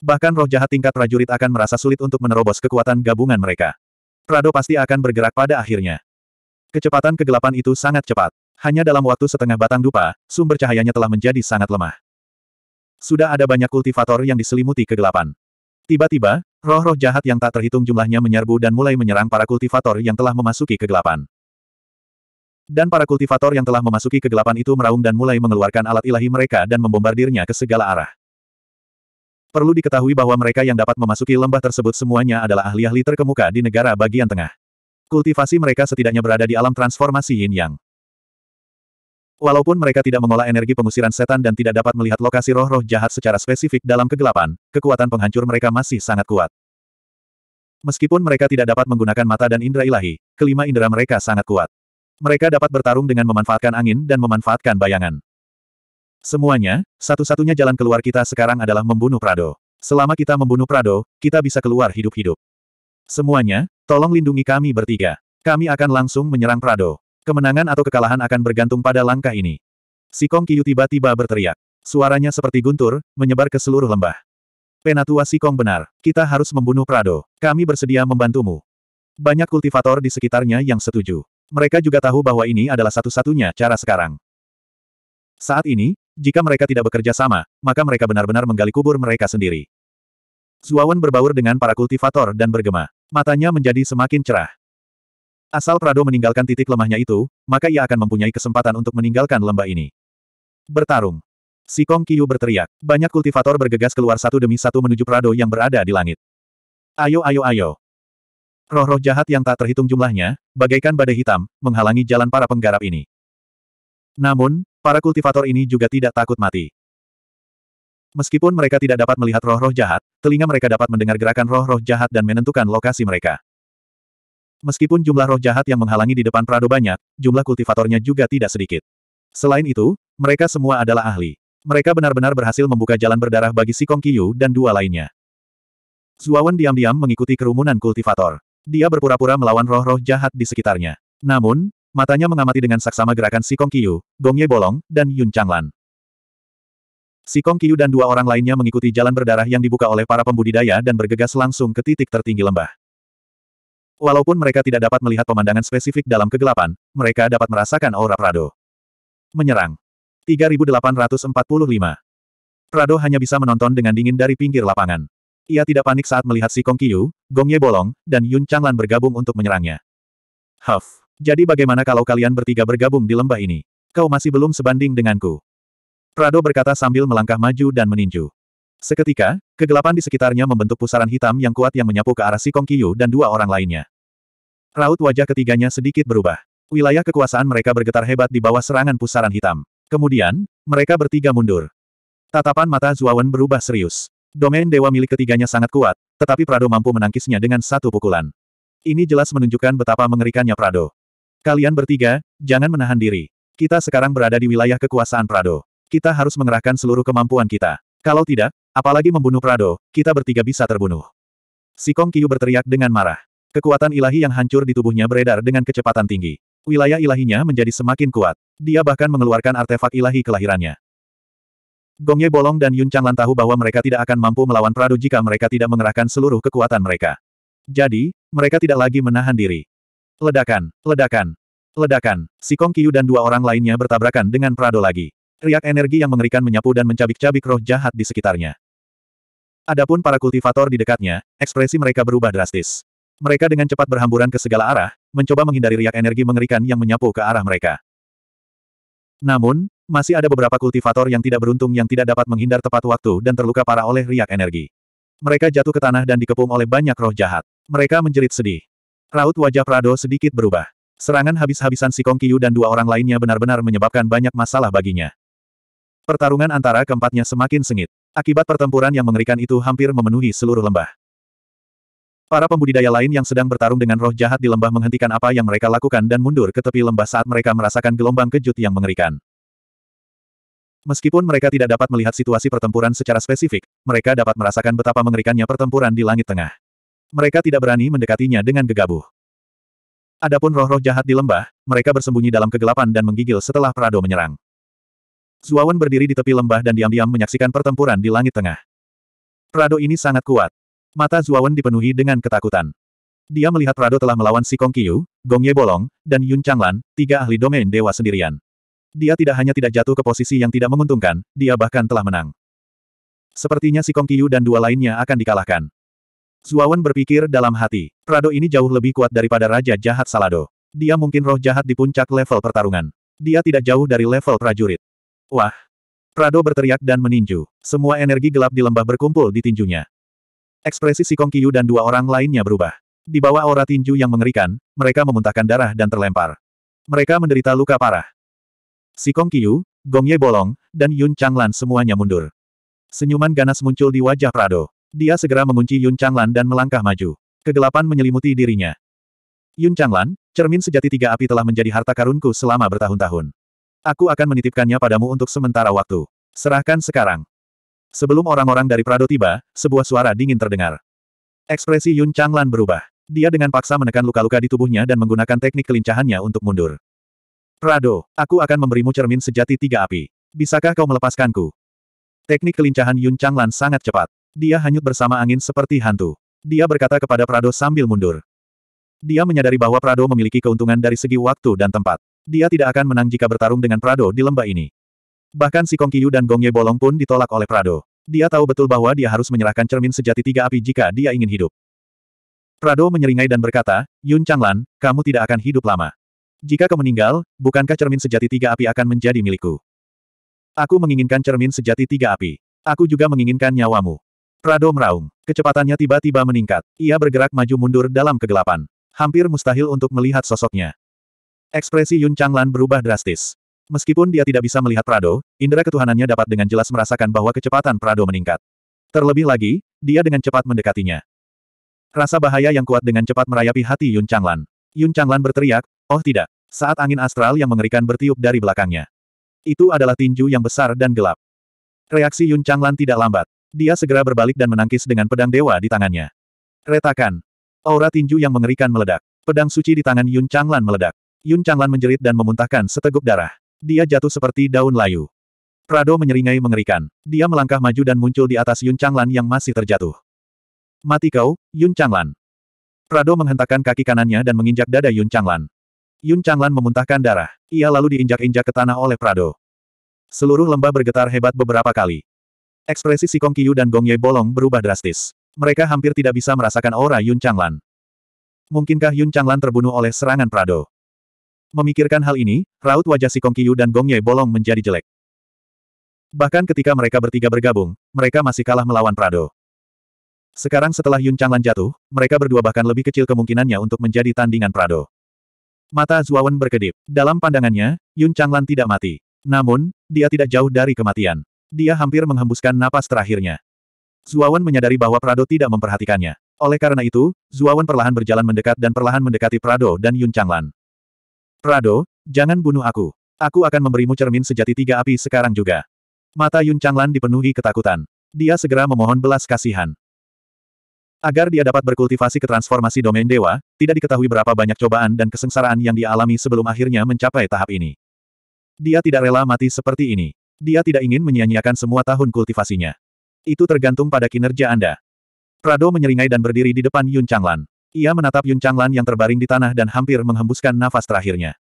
Bahkan roh jahat tingkat prajurit akan merasa sulit untuk menerobos kekuatan gabungan mereka. Prado pasti akan bergerak pada akhirnya. Kecepatan kegelapan itu sangat cepat. Hanya dalam waktu setengah batang dupa, sumber cahayanya telah menjadi sangat lemah. Sudah ada banyak kultivator yang diselimuti kegelapan. Tiba-tiba, roh-roh jahat yang tak terhitung jumlahnya menyerbu dan mulai menyerang para kultivator yang telah memasuki kegelapan. Dan para kultivator yang telah memasuki kegelapan itu meraung dan mulai mengeluarkan alat ilahi mereka dan membombardirnya ke segala arah. Perlu diketahui bahwa mereka yang dapat memasuki lembah tersebut semuanya adalah ahli-ahli terkemuka di negara bagian tengah. Kultivasi mereka setidaknya berada di alam transformasi yin yang. Walaupun mereka tidak mengolah energi pengusiran setan dan tidak dapat melihat lokasi roh-roh jahat secara spesifik dalam kegelapan, kekuatan penghancur mereka masih sangat kuat. Meskipun mereka tidak dapat menggunakan mata dan indera ilahi, kelima indera mereka sangat kuat. Mereka dapat bertarung dengan memanfaatkan angin dan memanfaatkan bayangan. Semuanya, satu-satunya jalan keluar kita sekarang adalah membunuh Prado. Selama kita membunuh Prado, kita bisa keluar hidup-hidup. Semuanya, tolong lindungi kami bertiga. Kami akan langsung menyerang Prado. Kemenangan atau kekalahan akan bergantung pada langkah ini. Si Kong Kiyu tiba-tiba berteriak. Suaranya seperti guntur, menyebar ke seluruh lembah. Penatua Si Kong benar, kita harus membunuh Prado. Kami bersedia membantumu. Banyak kultivator di sekitarnya yang setuju. Mereka juga tahu bahwa ini adalah satu-satunya cara sekarang. Saat ini, jika mereka tidak bekerja sama, maka mereka benar-benar menggali kubur mereka sendiri. Zuawan berbaur dengan para kultivator dan bergema. Matanya menjadi semakin cerah. Asal Prado meninggalkan titik lemahnya itu, maka ia akan mempunyai kesempatan untuk meninggalkan lembah ini. Bertarung. Si Kong Kiyu berteriak. Banyak kultivator bergegas keluar satu demi satu menuju Prado yang berada di langit. Ayo ayo ayo. Roh-roh jahat yang tak terhitung jumlahnya, bagaikan badai hitam, menghalangi jalan para penggarap ini. Namun, para kultivator ini juga tidak takut mati. Meskipun mereka tidak dapat melihat roh-roh jahat, telinga mereka dapat mendengar gerakan roh-roh jahat dan menentukan lokasi mereka. Meskipun jumlah roh jahat yang menghalangi di depan Prado banyak, jumlah kultivatornya juga tidak sedikit. Selain itu, mereka semua adalah ahli. Mereka benar-benar berhasil membuka jalan berdarah bagi si Kong Qiyu dan dua lainnya. Zuawan diam-diam mengikuti kerumunan kultivator. Dia berpura-pura melawan roh-roh jahat di sekitarnya. Namun, matanya mengamati dengan saksama gerakan si Kong Qiyu, Gong Ye Bolong, dan Yun Changlan. Si Kong Qiyu dan dua orang lainnya mengikuti jalan berdarah yang dibuka oleh para pembudidaya dan bergegas langsung ke titik tertinggi lembah. Walaupun mereka tidak dapat melihat pemandangan spesifik dalam kegelapan, mereka dapat merasakan aura Prado. Menyerang. 3845. Prado hanya bisa menonton dengan dingin dari pinggir lapangan. Ia tidak panik saat melihat si Kong Qiu, Gong Ye Bolong, dan Yun Changlan bergabung untuk menyerangnya. Huff. Jadi bagaimana kalau kalian bertiga bergabung di lembah ini? Kau masih belum sebanding denganku. Prado berkata sambil melangkah maju dan meninju. Seketika, kegelapan di sekitarnya membentuk pusaran hitam yang kuat yang menyapu ke arah si Kong Kiyu dan dua orang lainnya. Raut wajah ketiganya sedikit berubah. Wilayah kekuasaan mereka bergetar hebat di bawah serangan pusaran hitam. Kemudian, mereka bertiga mundur. Tatapan mata Zuawan berubah serius. Domain dewa milik ketiganya sangat kuat, tetapi Prado mampu menangkisnya dengan satu pukulan. Ini jelas menunjukkan betapa mengerikannya Prado. Kalian bertiga, jangan menahan diri. Kita sekarang berada di wilayah kekuasaan Prado. Kita harus mengerahkan seluruh kemampuan kita. Kalau tidak, Apalagi membunuh Prado, kita bertiga bisa terbunuh. Si Kong berteriak dengan marah. Kekuatan ilahi yang hancur di tubuhnya beredar dengan kecepatan tinggi. Wilayah ilahinya menjadi semakin kuat. Dia bahkan mengeluarkan artefak ilahi kelahirannya. Gongye Bolong dan Yun Changlan tahu bahwa mereka tidak akan mampu melawan Prado jika mereka tidak mengerahkan seluruh kekuatan mereka. Jadi, mereka tidak lagi menahan diri. Ledakan, ledakan, ledakan. Si Kong dan dua orang lainnya bertabrakan dengan Prado lagi. Riak energi yang mengerikan menyapu dan mencabik-cabik roh jahat di sekitarnya. Adapun para kultivator di dekatnya, ekspresi mereka berubah drastis. Mereka dengan cepat berhamburan ke segala arah, mencoba menghindari riak energi mengerikan yang menyapu ke arah mereka. Namun, masih ada beberapa kultivator yang tidak beruntung yang tidak dapat menghindar tepat waktu dan terluka parah oleh riak energi. Mereka jatuh ke tanah dan dikepung oleh banyak roh jahat. Mereka menjerit sedih. Raut wajah Prado sedikit berubah. Serangan habis-habisan si Kong Kiyu dan dua orang lainnya benar-benar menyebabkan banyak masalah baginya. Pertarungan antara keempatnya semakin sengit. Akibat pertempuran yang mengerikan itu hampir memenuhi seluruh lembah. Para pembudidaya lain yang sedang bertarung dengan roh jahat di lembah menghentikan apa yang mereka lakukan dan mundur ke tepi lembah saat mereka merasakan gelombang kejut yang mengerikan. Meskipun mereka tidak dapat melihat situasi pertempuran secara spesifik, mereka dapat merasakan betapa mengerikannya pertempuran di langit tengah. Mereka tidak berani mendekatinya dengan gegabah. Adapun roh-roh jahat di lembah, mereka bersembunyi dalam kegelapan dan menggigil setelah Prado menyerang. Zuawan berdiri di tepi lembah dan diam-diam menyaksikan pertempuran di langit tengah. Prado ini sangat kuat. Mata Zuawan dipenuhi dengan ketakutan. Dia melihat Prado telah melawan si Kong Qiu, Gong Ye Bolong, dan Yun Changlan, tiga ahli domain dewa sendirian. Dia tidak hanya tidak jatuh ke posisi yang tidak menguntungkan, dia bahkan telah menang. Sepertinya si Kong Qiu dan dua lainnya akan dikalahkan. Zuawan berpikir dalam hati, Prado ini jauh lebih kuat daripada Raja Jahat Salado. Dia mungkin roh jahat di puncak level pertarungan. Dia tidak jauh dari level prajurit. Wah! Prado berteriak dan meninju. Semua energi gelap di lembah berkumpul di tinjunya. Ekspresi si Kong Kiyu dan dua orang lainnya berubah. Di bawah aura tinju yang mengerikan, mereka memuntahkan darah dan terlempar. Mereka menderita luka parah. Si Kong Kiyu, Gong Ye Bolong, dan Yun Changlan semuanya mundur. Senyuman ganas muncul di wajah Prado. Dia segera mengunci Yun Changlan dan melangkah maju. Kegelapan menyelimuti dirinya. Yun Changlan, cermin sejati tiga api telah menjadi harta karunku selama bertahun-tahun. Aku akan menitipkannya padamu untuk sementara waktu. Serahkan sekarang. Sebelum orang-orang dari Prado tiba, sebuah suara dingin terdengar. Ekspresi Yun Changlan berubah. Dia dengan paksa menekan luka-luka di tubuhnya dan menggunakan teknik kelincahannya untuk mundur. Prado, aku akan memberimu cermin sejati tiga api. Bisakah kau melepaskanku? Teknik kelincahan Yun Changlan sangat cepat. Dia hanyut bersama angin seperti hantu. Dia berkata kepada Prado sambil mundur. Dia menyadari bahwa Prado memiliki keuntungan dari segi waktu dan tempat. Dia tidak akan menang jika bertarung dengan Prado di lembah ini. Bahkan si Kongkiyu dan Gongye Bolong pun ditolak oleh Prado. Dia tahu betul bahwa dia harus menyerahkan cermin sejati tiga api jika dia ingin hidup. Prado menyeringai dan berkata, Yun Changlan, kamu tidak akan hidup lama. Jika kau meninggal, bukankah cermin sejati tiga api akan menjadi milikku? Aku menginginkan cermin sejati tiga api. Aku juga menginginkan nyawamu. Prado meraung. Kecepatannya tiba-tiba meningkat. Ia bergerak maju mundur dalam kegelapan. Hampir mustahil untuk melihat sosoknya. Ekspresi Yun Changlan berubah drastis. Meskipun dia tidak bisa melihat Prado, indera ketuhanannya dapat dengan jelas merasakan bahwa kecepatan Prado meningkat. Terlebih lagi, dia dengan cepat mendekatinya. Rasa bahaya yang kuat dengan cepat merayapi hati Yun Changlan. Yun Changlan berteriak, oh tidak, saat angin astral yang mengerikan bertiup dari belakangnya. Itu adalah tinju yang besar dan gelap. Reaksi Yun Changlan tidak lambat. Dia segera berbalik dan menangkis dengan pedang dewa di tangannya. Retakan. Aura tinju yang mengerikan meledak. Pedang suci di tangan Yun Changlan meledak. Yun Changlan menjerit dan memuntahkan seteguk darah. Dia jatuh seperti daun layu. Prado menyeringai mengerikan. Dia melangkah maju dan muncul di atas Yun Changlan yang masih terjatuh. Mati kau, Yun Changlan. Prado menghentakkan kaki kanannya dan menginjak dada Yun Changlan. Yun Changlan memuntahkan darah. Ia lalu diinjak-injak ke tanah oleh Prado. Seluruh lembah bergetar hebat beberapa kali. Ekspresi si Kong Qiu dan Gong Ye bolong berubah drastis. Mereka hampir tidak bisa merasakan aura Yun Changlan. Mungkinkah Yun Changlan terbunuh oleh serangan Prado? Memikirkan hal ini, raut wajah si Kong Qiu dan Gong Ye bolong menjadi jelek. Bahkan ketika mereka bertiga bergabung, mereka masih kalah melawan Prado. Sekarang setelah Yun Changlan jatuh, mereka berdua bahkan lebih kecil kemungkinannya untuk menjadi tandingan Prado. Mata Zuawan berkedip. Dalam pandangannya, Yun Changlan tidak mati. Namun, dia tidak jauh dari kematian. Dia hampir menghembuskan napas terakhirnya. Zuawan menyadari bahwa Prado tidak memperhatikannya. Oleh karena itu, Zuawan perlahan berjalan mendekat dan perlahan mendekati Prado dan Yun Changlan. Prado, jangan bunuh aku. Aku akan memberimu cermin sejati tiga api sekarang juga. Mata Yun Changlan dipenuhi ketakutan. Dia segera memohon belas kasihan. Agar dia dapat berkultivasi ke transformasi domain dewa, tidak diketahui berapa banyak cobaan dan kesengsaraan yang dia alami sebelum akhirnya mencapai tahap ini. Dia tidak rela mati seperti ini. Dia tidak ingin menyia-nyiakan semua tahun kultivasinya. Itu tergantung pada kinerja Anda. Prado menyeringai dan berdiri di depan Yun Changlan. Ia menatap Yun Changlan yang terbaring di tanah dan hampir menghembuskan nafas terakhirnya.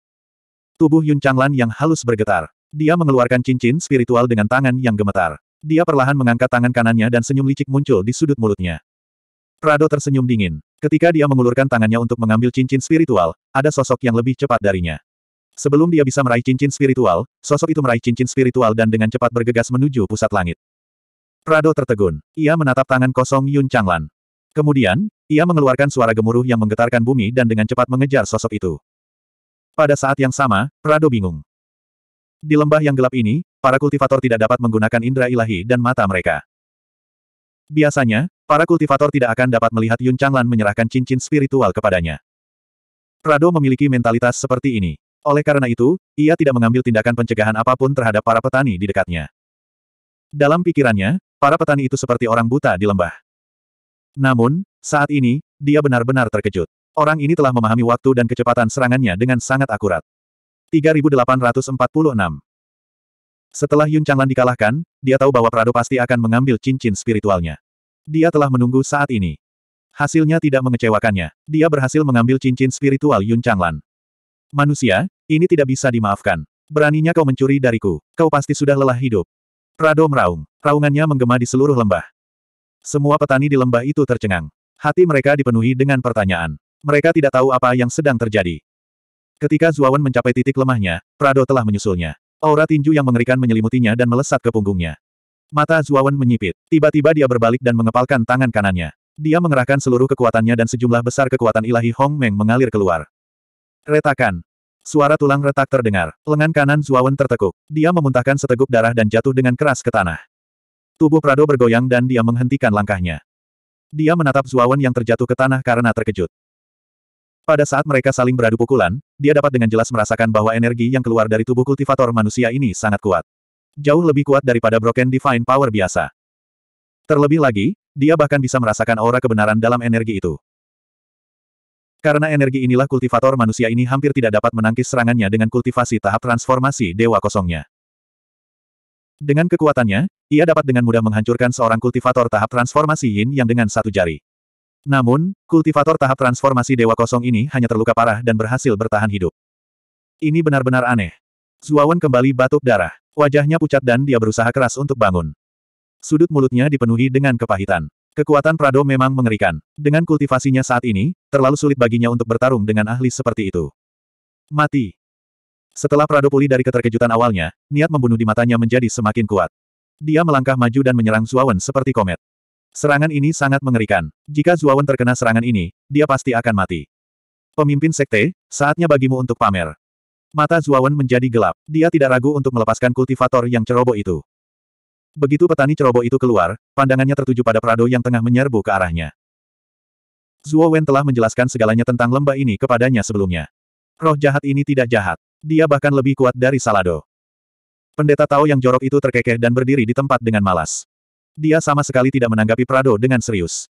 Tubuh Yun Changlan yang halus bergetar. Dia mengeluarkan cincin spiritual dengan tangan yang gemetar. Dia perlahan mengangkat tangan kanannya dan senyum licik muncul di sudut mulutnya. Prado tersenyum dingin. Ketika dia mengulurkan tangannya untuk mengambil cincin spiritual, ada sosok yang lebih cepat darinya. Sebelum dia bisa meraih cincin spiritual, sosok itu meraih cincin spiritual dan dengan cepat bergegas menuju pusat langit. Prado tertegun. Ia menatap tangan kosong Yun Changlan. Kemudian, ia mengeluarkan suara gemuruh yang menggetarkan bumi dan dengan cepat mengejar sosok itu. Pada saat yang sama, Prado bingung. Di lembah yang gelap ini, para kultivator tidak dapat menggunakan indera ilahi dan mata mereka. Biasanya, para kultivator tidak akan dapat melihat Yun Changlan menyerahkan cincin spiritual kepadanya. Prado memiliki mentalitas seperti ini. Oleh karena itu, ia tidak mengambil tindakan pencegahan apapun terhadap para petani di dekatnya. Dalam pikirannya, para petani itu seperti orang buta di lembah. Namun, saat ini, dia benar-benar terkejut. Orang ini telah memahami waktu dan kecepatan serangannya dengan sangat akurat. 3846 Setelah Yun Changlan dikalahkan, dia tahu bahwa Prado pasti akan mengambil cincin spiritualnya. Dia telah menunggu saat ini. Hasilnya tidak mengecewakannya. Dia berhasil mengambil cincin spiritual Yun Changlan. Manusia, ini tidak bisa dimaafkan. Beraninya kau mencuri dariku. Kau pasti sudah lelah hidup. Prado meraung. Raungannya menggema di seluruh lembah. Semua petani di lembah itu tercengang. Hati mereka dipenuhi dengan pertanyaan. Mereka tidak tahu apa yang sedang terjadi. Ketika Zuawan mencapai titik lemahnya, Prado telah menyusulnya. Aura tinju yang mengerikan menyelimutinya dan melesat ke punggungnya. Mata Zuawan menyipit. Tiba-tiba dia berbalik dan mengepalkan tangan kanannya. Dia mengerahkan seluruh kekuatannya dan sejumlah besar kekuatan ilahi Hong Meng mengalir keluar. Retakan. Suara tulang retak terdengar. Lengan kanan Zuawan tertekuk. Dia memuntahkan seteguk darah dan jatuh dengan keras ke tanah. Tubuh Prado bergoyang dan dia menghentikan langkahnya. Dia menatap Zuawan yang terjatuh ke tanah karena terkejut. Pada saat mereka saling beradu pukulan, dia dapat dengan jelas merasakan bahwa energi yang keluar dari tubuh kultivator manusia ini sangat kuat. Jauh lebih kuat daripada Broken Divine Power biasa. Terlebih lagi, dia bahkan bisa merasakan aura kebenaran dalam energi itu. Karena energi inilah kultivator manusia ini hampir tidak dapat menangkis serangannya dengan kultivasi tahap transformasi dewa kosongnya. Dengan kekuatannya, ia dapat dengan mudah menghancurkan seorang kultivator tahap transformasi Yin yang dengan satu jari. Namun, kultivator tahap transformasi Dewa Kosong ini hanya terluka parah dan berhasil bertahan hidup. Ini benar-benar aneh. Zuawan kembali batuk darah. Wajahnya pucat dan dia berusaha keras untuk bangun. Sudut mulutnya dipenuhi dengan kepahitan. Kekuatan Prado memang mengerikan. Dengan kultivasinya saat ini, terlalu sulit baginya untuk bertarung dengan ahli seperti itu. Mati. Setelah Prado pulih dari keterkejutan awalnya, niat membunuh di matanya menjadi semakin kuat. Dia melangkah maju dan menyerang Zuawan seperti komet. Serangan ini sangat mengerikan. Jika Zuawan terkena serangan ini, dia pasti akan mati. Pemimpin sekte, saatnya bagimu untuk pamer. Mata Zuawan menjadi gelap. Dia tidak ragu untuk melepaskan kultivator yang ceroboh itu. Begitu petani ceroboh itu keluar, pandangannya tertuju pada Prado yang tengah menyerbu ke arahnya. Zuo Wen telah menjelaskan segalanya tentang lembah ini kepadanya sebelumnya. Roh jahat ini tidak jahat. Dia bahkan lebih kuat dari Salado. Pendeta Tao yang jorok itu terkekeh dan berdiri di tempat dengan malas. Dia sama sekali tidak menanggapi Prado dengan serius.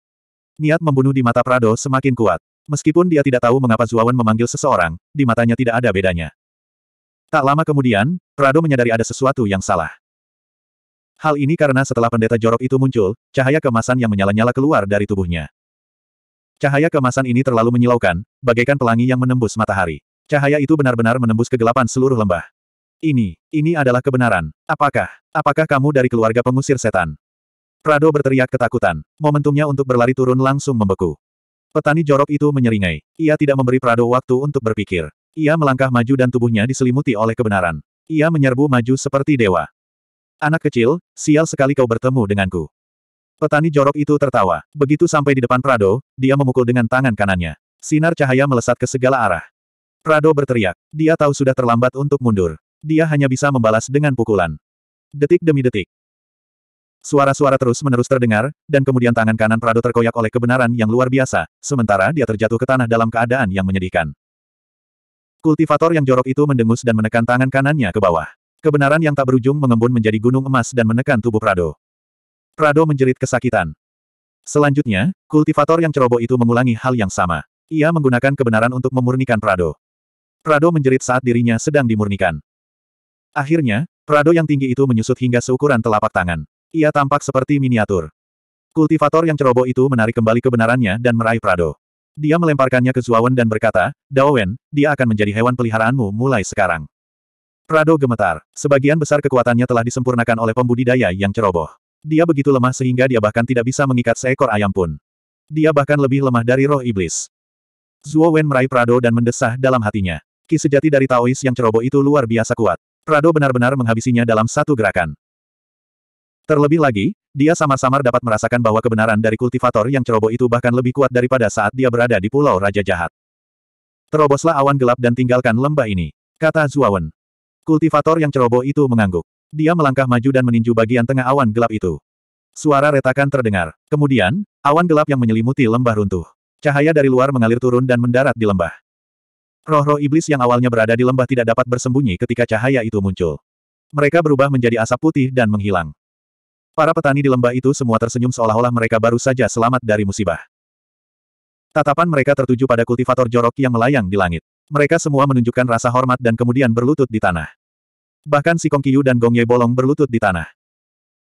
Niat membunuh di mata Prado semakin kuat. Meskipun dia tidak tahu mengapa Zuawan memanggil seseorang, di matanya tidak ada bedanya. Tak lama kemudian, Prado menyadari ada sesuatu yang salah. Hal ini karena setelah pendeta jorok itu muncul, cahaya kemasan yang menyala-nyala keluar dari tubuhnya. Cahaya kemasan ini terlalu menyilaukan, bagaikan pelangi yang menembus matahari. Cahaya itu benar-benar menembus kegelapan seluruh lembah. Ini, ini adalah kebenaran. Apakah, apakah kamu dari keluarga pengusir setan? Prado berteriak ketakutan. Momentumnya untuk berlari turun langsung membeku. Petani jorok itu menyeringai. Ia tidak memberi Prado waktu untuk berpikir. Ia melangkah maju dan tubuhnya diselimuti oleh kebenaran. Ia menyerbu maju seperti dewa. Anak kecil, sial sekali kau bertemu denganku. Petani jorok itu tertawa. Begitu sampai di depan Prado, dia memukul dengan tangan kanannya. Sinar cahaya melesat ke segala arah. Prado berteriak. Dia tahu sudah terlambat untuk mundur. Dia hanya bisa membalas dengan pukulan. Detik demi detik. Suara-suara terus-menerus terdengar, dan kemudian tangan kanan Prado terkoyak oleh kebenaran yang luar biasa, sementara dia terjatuh ke tanah dalam keadaan yang menyedihkan. Kultivator yang jorok itu mendengus dan menekan tangan kanannya ke bawah. Kebenaran yang tak berujung mengembun menjadi gunung emas dan menekan tubuh Prado. Prado menjerit kesakitan. Selanjutnya, kultivator yang ceroboh itu mengulangi hal yang sama. Ia menggunakan kebenaran untuk memurnikan Prado. Prado menjerit saat dirinya sedang dimurnikan. Akhirnya, Prado yang tinggi itu menyusut hingga seukuran telapak tangan. Ia tampak seperti miniatur. Kultivator yang ceroboh itu menarik kembali kebenarannya dan meraih Prado. Dia melemparkannya ke Zuawan dan berkata, Daowen, dia akan menjadi hewan peliharaanmu mulai sekarang. Prado gemetar. Sebagian besar kekuatannya telah disempurnakan oleh pembudidaya yang ceroboh. Dia begitu lemah sehingga dia bahkan tidak bisa mengikat seekor ayam pun. Dia bahkan lebih lemah dari roh iblis. Zuo meraih Prado dan mendesah dalam hatinya. Ki sejati dari Taois yang ceroboh itu luar biasa kuat. Rado benar-benar menghabisinya dalam satu gerakan. Terlebih lagi, dia samar-samar dapat merasakan bahwa kebenaran dari kultivator yang ceroboh itu bahkan lebih kuat daripada saat dia berada di Pulau Raja Jahat. Teroboslah awan gelap dan tinggalkan lembah ini, kata Zuawan. Kultivator yang ceroboh itu mengangguk. Dia melangkah maju dan meninju bagian tengah awan gelap itu. Suara retakan terdengar. Kemudian, awan gelap yang menyelimuti lembah runtuh. Cahaya dari luar mengalir turun dan mendarat di lembah. Roh-roh iblis yang awalnya berada di lembah tidak dapat bersembunyi ketika cahaya itu muncul. Mereka berubah menjadi asap putih dan menghilang. Para petani di lembah itu semua tersenyum seolah-olah mereka baru saja selamat dari musibah. Tatapan mereka tertuju pada kultivator jorok yang melayang di langit. Mereka semua menunjukkan rasa hormat dan kemudian berlutut di tanah. Bahkan si Kongkiyu dan Gong Ye Bolong berlutut di tanah.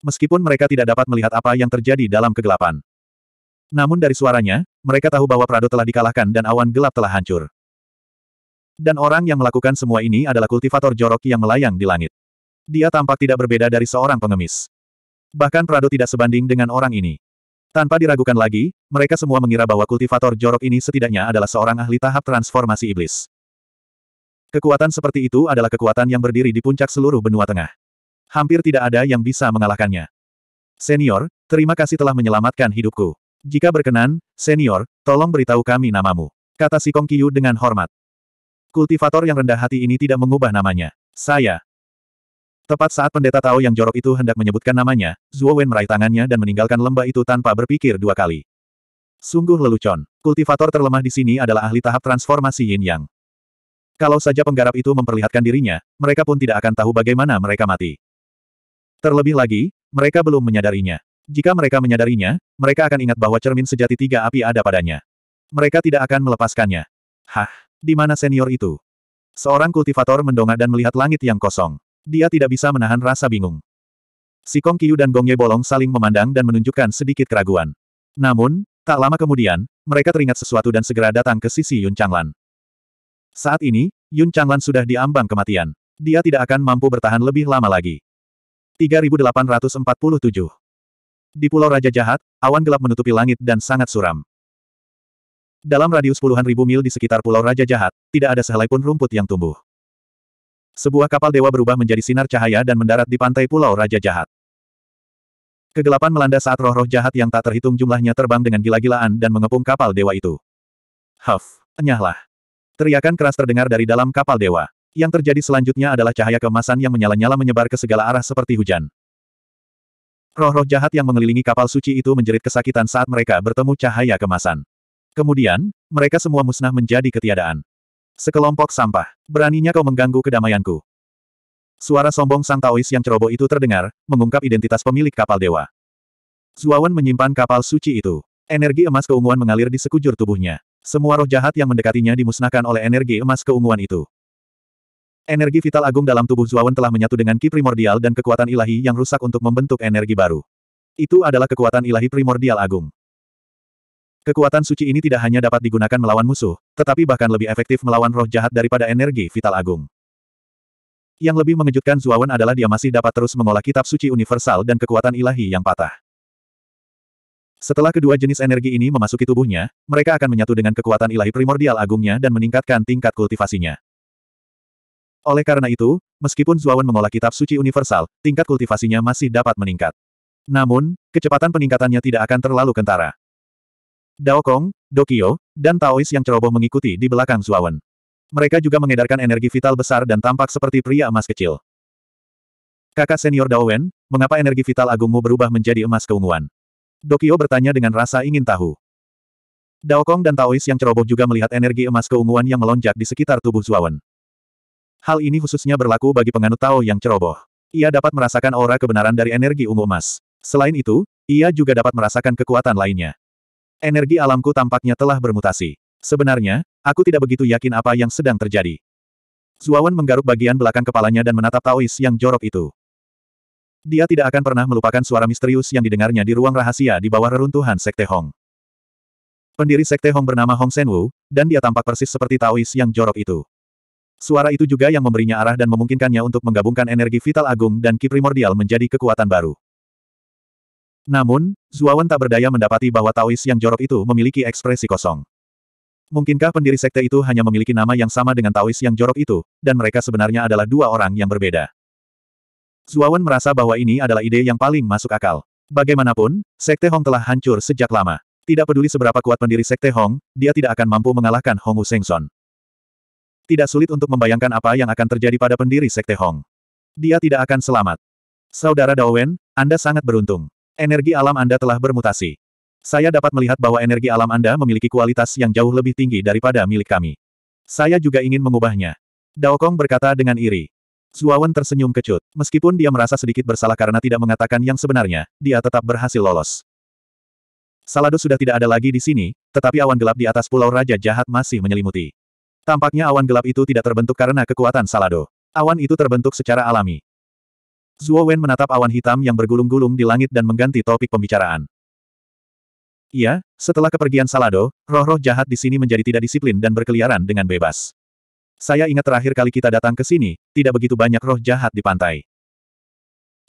Meskipun mereka tidak dapat melihat apa yang terjadi dalam kegelapan. Namun dari suaranya, mereka tahu bahwa Prado telah dikalahkan dan awan gelap telah hancur. Dan orang yang melakukan semua ini adalah kultivator jorok yang melayang di langit. Dia tampak tidak berbeda dari seorang pengemis. Bahkan Prado tidak sebanding dengan orang ini. Tanpa diragukan lagi, mereka semua mengira bahwa kultivator jorok ini setidaknya adalah seorang ahli tahap transformasi iblis. Kekuatan seperti itu adalah kekuatan yang berdiri di puncak seluruh benua tengah. Hampir tidak ada yang bisa mengalahkannya. Senior, terima kasih telah menyelamatkan hidupku. Jika berkenan, senior, tolong beritahu kami namamu. Kata si Kong Kiyu dengan hormat. Kultivator yang rendah hati ini tidak mengubah namanya. Saya. Tepat saat pendeta tahu yang jorok itu hendak menyebutkan namanya, Zuo Wen meraih tangannya dan meninggalkan lembah itu tanpa berpikir dua kali. Sungguh lelucon. Kultivator terlemah di sini adalah ahli tahap transformasi yin yang. Kalau saja penggarap itu memperlihatkan dirinya, mereka pun tidak akan tahu bagaimana mereka mati. Terlebih lagi, mereka belum menyadarinya. Jika mereka menyadarinya, mereka akan ingat bahwa cermin sejati tiga api ada padanya. Mereka tidak akan melepaskannya. Hah? Di mana senior itu? Seorang kultivator mendongak dan melihat langit yang kosong. Dia tidak bisa menahan rasa bingung. Si Kong Kiyu dan Gong Ye Bolong saling memandang dan menunjukkan sedikit keraguan. Namun, tak lama kemudian, mereka teringat sesuatu dan segera datang ke sisi Yun Changlan. Saat ini, Yun Changlan sudah diambang kematian. Dia tidak akan mampu bertahan lebih lama lagi. 3847 Di Pulau Raja Jahat, awan gelap menutupi langit dan sangat suram. Dalam radius puluhan ribu mil di sekitar Pulau Raja Jahat, tidak ada sehelai pun rumput yang tumbuh. Sebuah kapal dewa berubah menjadi sinar cahaya dan mendarat di pantai Pulau Raja Jahat. Kegelapan melanda saat roh-roh jahat yang tak terhitung jumlahnya terbang dengan gila-gilaan dan mengepung kapal dewa itu. Huff, enyahlah. Teriakan keras terdengar dari dalam kapal dewa. Yang terjadi selanjutnya adalah cahaya kemasan yang menyala-nyala menyebar ke segala arah seperti hujan. Roh-roh jahat yang mengelilingi kapal suci itu menjerit kesakitan saat mereka bertemu cahaya kemasan. Kemudian, mereka semua musnah menjadi ketiadaan. Sekelompok sampah. Beraninya kau mengganggu kedamaianku. Suara sombong sang Taois yang ceroboh itu terdengar, mengungkap identitas pemilik kapal dewa. Zuawan menyimpan kapal suci itu. Energi emas keunguan mengalir di sekujur tubuhnya. Semua roh jahat yang mendekatinya dimusnahkan oleh energi emas keunguan itu. Energi vital agung dalam tubuh Zuawan telah menyatu dengan ki primordial dan kekuatan ilahi yang rusak untuk membentuk energi baru. Itu adalah kekuatan ilahi primordial agung. Kekuatan suci ini tidak hanya dapat digunakan melawan musuh, tetapi bahkan lebih efektif melawan roh jahat daripada energi vital agung. Yang lebih mengejutkan Zuawan adalah dia masih dapat terus mengolah kitab suci universal dan kekuatan ilahi yang patah. Setelah kedua jenis energi ini memasuki tubuhnya, mereka akan menyatu dengan kekuatan ilahi primordial agungnya dan meningkatkan tingkat kultivasinya. Oleh karena itu, meskipun Zuawan mengolah kitab suci universal, tingkat kultivasinya masih dapat meningkat. Namun, kecepatan peningkatannya tidak akan terlalu kentara. Dao Kong, Dokio, dan Taois yang ceroboh mengikuti di belakang Zuawan. Mereka juga mengedarkan energi vital besar dan tampak seperti pria emas kecil. Kakak senior Dao Wen, mengapa energi vital agungmu berubah menjadi emas keunguan? Dokio bertanya dengan rasa ingin tahu. Dao Kong dan Taois yang ceroboh juga melihat energi emas keunguan yang melonjak di sekitar tubuh Zuawan. Hal ini khususnya berlaku bagi penganut Tao yang ceroboh. Ia dapat merasakan aura kebenaran dari energi ungu emas. Selain itu, ia juga dapat merasakan kekuatan lainnya. Energi alamku tampaknya telah bermutasi. Sebenarnya, aku tidak begitu yakin apa yang sedang terjadi. Zuawan menggaruk bagian belakang kepalanya dan menatap Taois yang jorok itu. Dia tidak akan pernah melupakan suara misterius yang didengarnya di ruang rahasia di bawah reruntuhan Sekte Hong. Pendiri Sekte Hong bernama Hong Senwu, dan dia tampak persis seperti Taois yang jorok itu. Suara itu juga yang memberinya arah dan memungkinkannya untuk menggabungkan energi vital agung dan ki primordial menjadi kekuatan baru. Namun, Zuawan tak berdaya mendapati bahwa Taois yang jorok itu memiliki ekspresi kosong. Mungkinkah pendiri sekte itu hanya memiliki nama yang sama dengan Taois yang jorok itu, dan mereka sebenarnya adalah dua orang yang berbeda? Zuawan merasa bahwa ini adalah ide yang paling masuk akal. Bagaimanapun, sekte Hong telah hancur sejak lama. Tidak peduli seberapa kuat pendiri sekte Hong, dia tidak akan mampu mengalahkan Hong Wu Sengson. Tidak sulit untuk membayangkan apa yang akan terjadi pada pendiri sekte Hong. Dia tidak akan selamat. Saudara Wen, Anda sangat beruntung. Energi alam Anda telah bermutasi. Saya dapat melihat bahwa energi alam Anda memiliki kualitas yang jauh lebih tinggi daripada milik kami. Saya juga ingin mengubahnya. Dao Kong berkata dengan iri. Zuawan tersenyum kecut. Meskipun dia merasa sedikit bersalah karena tidak mengatakan yang sebenarnya, dia tetap berhasil lolos. Salado sudah tidak ada lagi di sini, tetapi awan gelap di atas pulau Raja Jahat masih menyelimuti. Tampaknya awan gelap itu tidak terbentuk karena kekuatan Salado. Awan itu terbentuk secara alami. Zuo Wen menatap awan hitam yang bergulung-gulung di langit dan mengganti topik pembicaraan. Iya, setelah kepergian Salado, roh-roh jahat di sini menjadi tidak disiplin dan berkeliaran dengan bebas. Saya ingat terakhir kali kita datang ke sini, tidak begitu banyak roh jahat di pantai.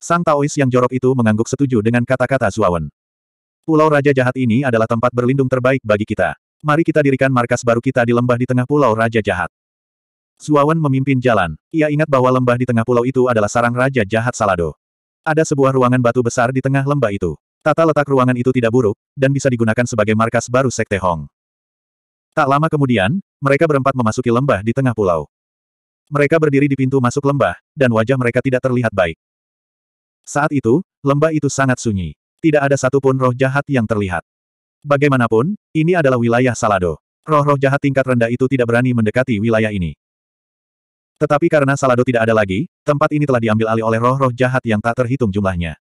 Sang Taois yang jorok itu mengangguk setuju dengan kata-kata Zuo Wen. Pulau Raja Jahat ini adalah tempat berlindung terbaik bagi kita. Mari kita dirikan markas baru kita di lembah di tengah Pulau Raja Jahat. Suawan memimpin jalan. Ia ingat bahwa lembah di tengah pulau itu adalah sarang Raja Jahat Salado. Ada sebuah ruangan batu besar di tengah lembah itu. Tata letak ruangan itu tidak buruk, dan bisa digunakan sebagai markas baru Sekte Hong. Tak lama kemudian, mereka berempat memasuki lembah di tengah pulau. Mereka berdiri di pintu masuk lembah, dan wajah mereka tidak terlihat baik. Saat itu, lembah itu sangat sunyi. Tidak ada satupun roh jahat yang terlihat. Bagaimanapun, ini adalah wilayah Salado. Roh-roh jahat tingkat rendah itu tidak berani mendekati wilayah ini. Tetapi karena Salado tidak ada lagi, tempat ini telah diambil alih oleh roh-roh jahat yang tak terhitung jumlahnya.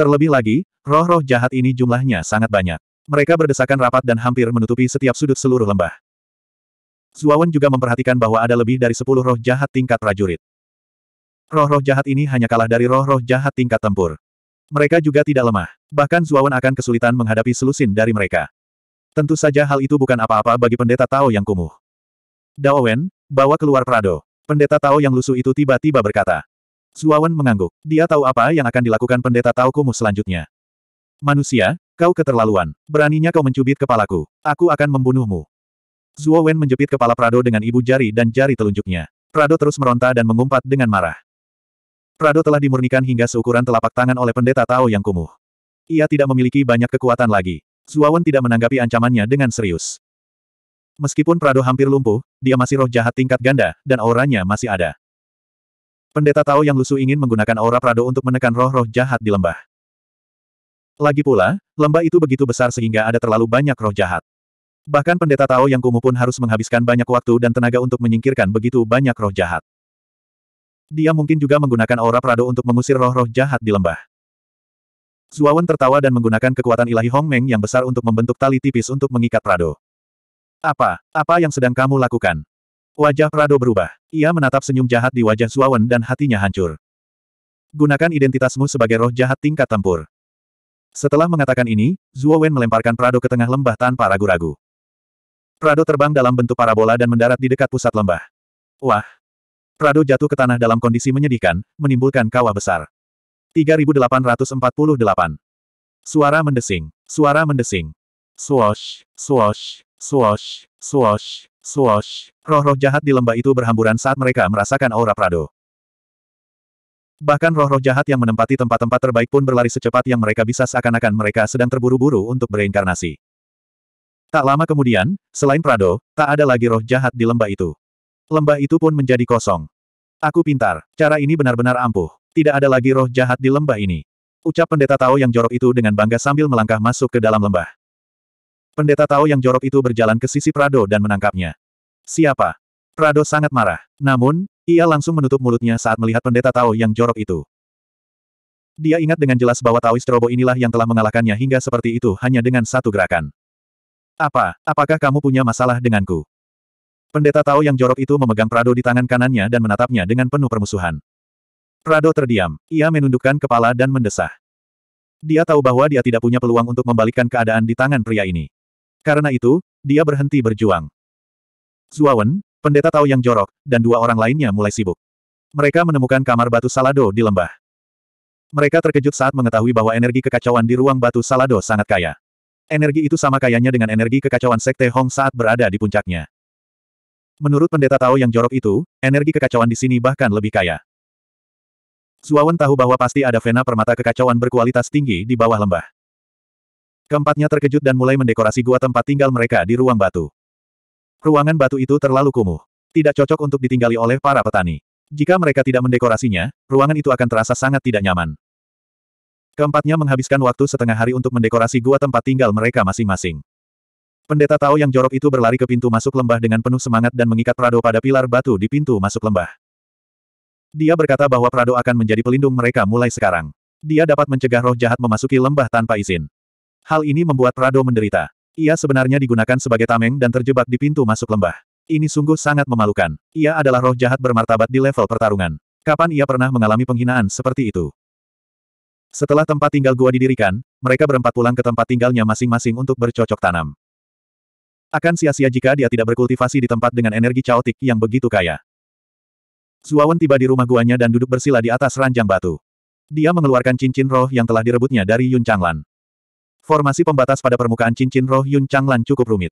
Terlebih lagi, roh-roh jahat ini jumlahnya sangat banyak. Mereka berdesakan rapat dan hampir menutupi setiap sudut seluruh lembah. Zuawan juga memperhatikan bahwa ada lebih dari sepuluh roh jahat tingkat prajurit. Roh-roh jahat ini hanya kalah dari roh-roh jahat tingkat tempur. Mereka juga tidak lemah. Bahkan Zuawan akan kesulitan menghadapi selusin dari mereka. Tentu saja hal itu bukan apa-apa bagi pendeta Tao yang kumuh. Daowen, bawa keluar Prado. Pendeta Tao yang lusuh itu tiba-tiba berkata. Zuawan mengangguk. Dia tahu apa yang akan dilakukan pendeta Tao kumuh selanjutnya. Manusia, kau keterlaluan. Beraninya kau mencubit kepalaku. Aku akan membunuhmu. Zuo menjepit kepala Prado dengan ibu jari dan jari telunjuknya. Prado terus meronta dan mengumpat dengan marah. Prado telah dimurnikan hingga seukuran telapak tangan oleh pendeta Tao yang kumuh. Ia tidak memiliki banyak kekuatan lagi. Zuawan tidak menanggapi ancamannya dengan serius. Meskipun Prado hampir lumpuh, dia masih roh jahat tingkat ganda, dan auranya masih ada. Pendeta Tao yang lusuh ingin menggunakan aura Prado untuk menekan roh-roh jahat di lembah. Lagi pula, lembah itu begitu besar sehingga ada terlalu banyak roh jahat. Bahkan pendeta Tao yang kumuh pun harus menghabiskan banyak waktu dan tenaga untuk menyingkirkan begitu banyak roh jahat. Dia mungkin juga menggunakan aura Prado untuk mengusir roh-roh jahat di lembah. Zuawan tertawa dan menggunakan kekuatan ilahi Hong Meng yang besar untuk membentuk tali tipis untuk mengikat Prado. Apa? Apa yang sedang kamu lakukan? Wajah Prado berubah. Ia menatap senyum jahat di wajah Zuawan dan hatinya hancur. Gunakan identitasmu sebagai roh jahat tingkat tempur. Setelah mengatakan ini, Wen melemparkan Prado ke tengah lembah tanpa ragu-ragu. Prado terbang dalam bentuk parabola dan mendarat di dekat pusat lembah. Wah! Prado jatuh ke tanah dalam kondisi menyedihkan, menimbulkan kawah besar. 3848. Suara mendesing. Suara mendesing. Swosh, swosh. Swash, swash, swash. Roh-roh jahat di lembah itu berhamburan saat mereka merasakan aura Prado. Bahkan roh-roh jahat yang menempati tempat-tempat terbaik pun berlari secepat yang mereka bisa seakan-akan mereka sedang terburu-buru untuk bereinkarnasi. Tak lama kemudian, selain Prado, tak ada lagi roh jahat di lembah itu. Lembah itu pun menjadi kosong. Aku pintar, cara ini benar-benar ampuh. Tidak ada lagi roh jahat di lembah ini. Ucap pendeta Tao yang jorok itu dengan bangga sambil melangkah masuk ke dalam lembah. Pendeta Tao yang jorok itu berjalan ke sisi Prado dan menangkapnya. Siapa? Prado sangat marah. Namun, ia langsung menutup mulutnya saat melihat pendeta Tao yang jorok itu. Dia ingat dengan jelas bahwa Taois Robo inilah yang telah mengalahkannya hingga seperti itu hanya dengan satu gerakan. Apa, apakah kamu punya masalah denganku? Pendeta Tao yang jorok itu memegang Prado di tangan kanannya dan menatapnya dengan penuh permusuhan. Prado terdiam, ia menundukkan kepala dan mendesah. Dia tahu bahwa dia tidak punya peluang untuk membalikkan keadaan di tangan pria ini. Karena itu, dia berhenti berjuang. Zuawan, pendeta Tao yang jorok, dan dua orang lainnya mulai sibuk. Mereka menemukan kamar batu Salado di lembah. Mereka terkejut saat mengetahui bahwa energi kekacauan di ruang batu Salado sangat kaya. Energi itu sama kayanya dengan energi kekacauan Sekte Hong saat berada di puncaknya. Menurut pendeta Tao yang jorok itu, energi kekacauan di sini bahkan lebih kaya. Zuawan tahu bahwa pasti ada vena permata kekacauan berkualitas tinggi di bawah lembah. Keempatnya terkejut dan mulai mendekorasi gua tempat tinggal mereka di ruang batu. Ruangan batu itu terlalu kumuh. Tidak cocok untuk ditinggali oleh para petani. Jika mereka tidak mendekorasinya, ruangan itu akan terasa sangat tidak nyaman. Keempatnya menghabiskan waktu setengah hari untuk mendekorasi gua tempat tinggal mereka masing-masing. Pendeta Tao yang jorok itu berlari ke pintu masuk lembah dengan penuh semangat dan mengikat Prado pada pilar batu di pintu masuk lembah. Dia berkata bahwa Prado akan menjadi pelindung mereka mulai sekarang. Dia dapat mencegah roh jahat memasuki lembah tanpa izin. Hal ini membuat Prado menderita. Ia sebenarnya digunakan sebagai tameng dan terjebak di pintu masuk lembah. Ini sungguh sangat memalukan. Ia adalah roh jahat bermartabat di level pertarungan. Kapan ia pernah mengalami penghinaan seperti itu? Setelah tempat tinggal gua didirikan, mereka berempat pulang ke tempat tinggalnya masing-masing untuk bercocok tanam. Akan sia-sia jika dia tidak berkultivasi di tempat dengan energi caotik yang begitu kaya. Zuawan tiba di rumah guanya dan duduk bersila di atas ranjang batu. Dia mengeluarkan cincin roh yang telah direbutnya dari Yun Changlan. Formasi pembatas pada permukaan cincin roh Yun Changlan cukup rumit.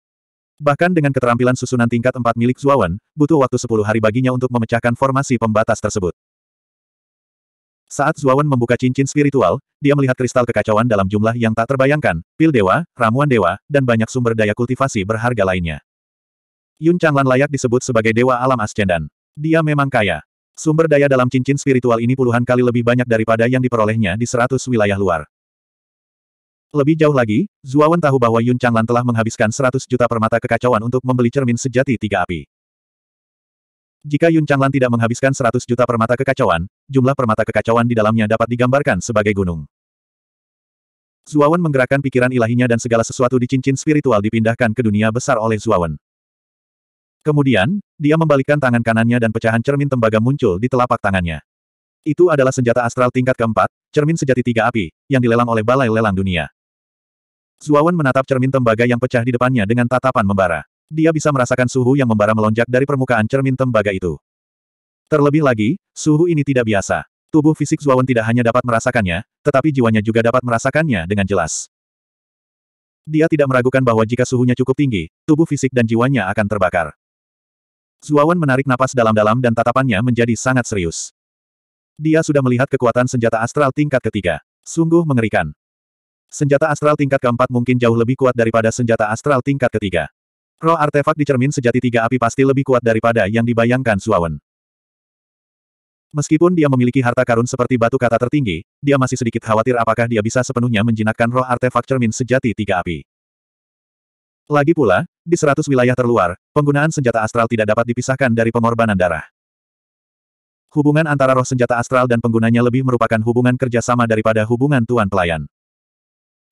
Bahkan dengan keterampilan susunan tingkat 4 milik Zuawan, butuh waktu 10 hari baginya untuk memecahkan formasi pembatas tersebut. Saat Zuawan membuka cincin spiritual, dia melihat kristal kekacauan dalam jumlah yang tak terbayangkan, pil dewa, ramuan dewa, dan banyak sumber daya kultivasi berharga lainnya. Yun Changlan layak disebut sebagai dewa alam ascendan. Dia memang kaya. Sumber daya dalam cincin spiritual ini puluhan kali lebih banyak daripada yang diperolehnya di 100 wilayah luar. Lebih jauh lagi, Zuawan tahu bahwa Yun Changlan telah menghabiskan 100 juta permata kekacauan untuk membeli cermin sejati tiga api. Jika Yun Changlan tidak menghabiskan 100 juta permata kekacauan, jumlah permata kekacauan di dalamnya dapat digambarkan sebagai gunung. Zuawan menggerakkan pikiran ilahinya dan segala sesuatu di cincin spiritual dipindahkan ke dunia besar oleh Zuawan. Kemudian, dia membalikkan tangan kanannya dan pecahan cermin tembaga muncul di telapak tangannya. Itu adalah senjata astral tingkat keempat, cermin sejati tiga api, yang dilelang oleh Balai Lelang Dunia. Zuawan menatap cermin tembaga yang pecah di depannya dengan tatapan membara. Dia bisa merasakan suhu yang membara melonjak dari permukaan cermin tembaga itu. Terlebih lagi, suhu ini tidak biasa. Tubuh fisik Zuawan tidak hanya dapat merasakannya, tetapi jiwanya juga dapat merasakannya dengan jelas. Dia tidak meragukan bahwa jika suhunya cukup tinggi, tubuh fisik dan jiwanya akan terbakar. Zuawan menarik napas dalam-dalam dan tatapannya menjadi sangat serius. Dia sudah melihat kekuatan senjata astral tingkat ketiga. Sungguh mengerikan. Senjata astral tingkat keempat mungkin jauh lebih kuat daripada senjata astral tingkat ketiga. Roh artefak di cermin sejati tiga api pasti lebih kuat daripada yang dibayangkan Suawen. Meskipun dia memiliki harta karun seperti batu kata tertinggi, dia masih sedikit khawatir apakah dia bisa sepenuhnya menjinakkan roh artefak cermin sejati tiga api. Lagi pula, di seratus wilayah terluar, penggunaan senjata astral tidak dapat dipisahkan dari pengorbanan darah. Hubungan antara roh senjata astral dan penggunanya lebih merupakan hubungan kerjasama daripada hubungan tuan pelayan.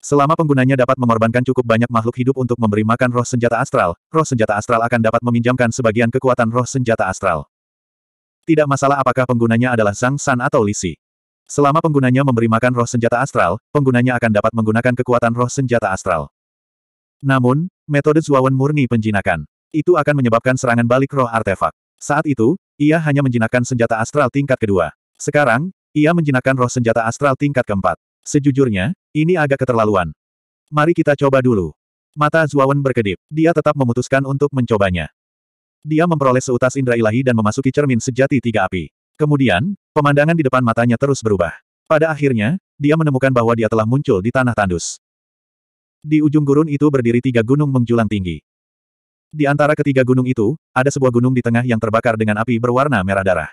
Selama penggunanya dapat mengorbankan cukup banyak makhluk hidup untuk memberi makan roh senjata astral, roh senjata astral akan dapat meminjamkan sebagian kekuatan roh senjata astral. Tidak masalah apakah penggunanya adalah Zhang San atau Lisi. Selama penggunanya memberi makan roh senjata astral, penggunanya akan dapat menggunakan kekuatan roh senjata astral. Namun, metode Zuawan murni penjinakan. Itu akan menyebabkan serangan balik roh artefak. Saat itu, ia hanya menjinakkan senjata astral tingkat kedua. Sekarang, ia menjinakkan roh senjata astral tingkat keempat. Sejujurnya, ini agak keterlaluan. Mari kita coba dulu. Mata Zuawan berkedip. Dia tetap memutuskan untuk mencobanya. Dia memperoleh seutas indera ilahi dan memasuki cermin sejati tiga api. Kemudian, pemandangan di depan matanya terus berubah. Pada akhirnya, dia menemukan bahwa dia telah muncul di tanah tandus. Di ujung gurun itu berdiri tiga gunung menjulang tinggi. Di antara ketiga gunung itu, ada sebuah gunung di tengah yang terbakar dengan api berwarna merah darah.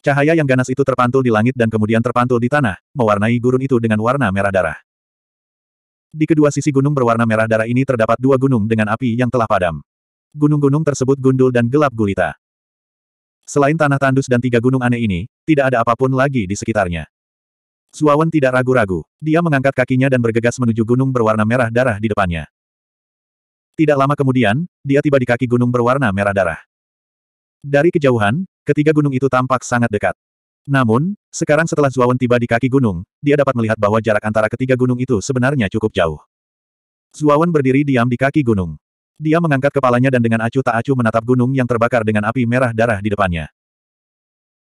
Cahaya yang ganas itu terpantul di langit dan kemudian terpantul di tanah, mewarnai gurun itu dengan warna merah darah. Di kedua sisi gunung berwarna merah darah ini terdapat dua gunung dengan api yang telah padam. Gunung-gunung tersebut gundul dan gelap gulita. Selain tanah tandus dan tiga gunung aneh ini, tidak ada apapun lagi di sekitarnya. Suawan tidak ragu-ragu. Dia mengangkat kakinya dan bergegas menuju gunung berwarna merah darah di depannya. Tidak lama kemudian, dia tiba di kaki gunung berwarna merah darah. Dari kejauhan, Ketiga gunung itu tampak sangat dekat. Namun, sekarang setelah Zuawan tiba di kaki gunung, dia dapat melihat bahwa jarak antara ketiga gunung itu sebenarnya cukup jauh. Zuawan berdiri diam di kaki gunung. Dia mengangkat kepalanya dan dengan acuh tak acuh menatap gunung yang terbakar dengan api merah darah di depannya.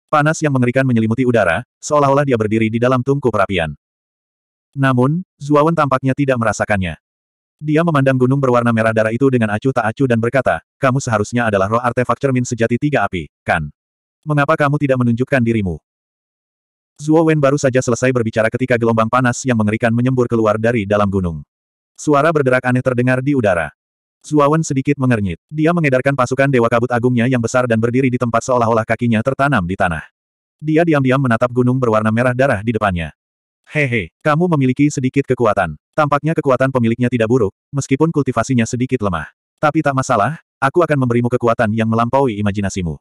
Panas yang mengerikan menyelimuti udara, seolah-olah dia berdiri di dalam tungku perapian. Namun, Zuawan tampaknya tidak merasakannya. Dia memandang gunung berwarna merah darah itu dengan acuh tak acuh dan berkata, kamu seharusnya adalah roh artefak cermin sejati tiga api, kan? Mengapa kamu tidak menunjukkan dirimu? Zuo Wen baru saja selesai berbicara ketika gelombang panas yang mengerikan menyembur keluar dari dalam gunung. Suara berderak aneh terdengar di udara. Zuo Wen sedikit mengernyit. Dia mengedarkan pasukan Dewa Kabut Agungnya yang besar dan berdiri di tempat seolah-olah kakinya tertanam di tanah. Dia diam-diam menatap gunung berwarna merah darah di depannya. Hehe, kamu memiliki sedikit kekuatan. Tampaknya kekuatan pemiliknya tidak buruk, meskipun kultivasinya sedikit lemah. Tapi tak masalah, aku akan memberimu kekuatan yang melampaui imajinasimu.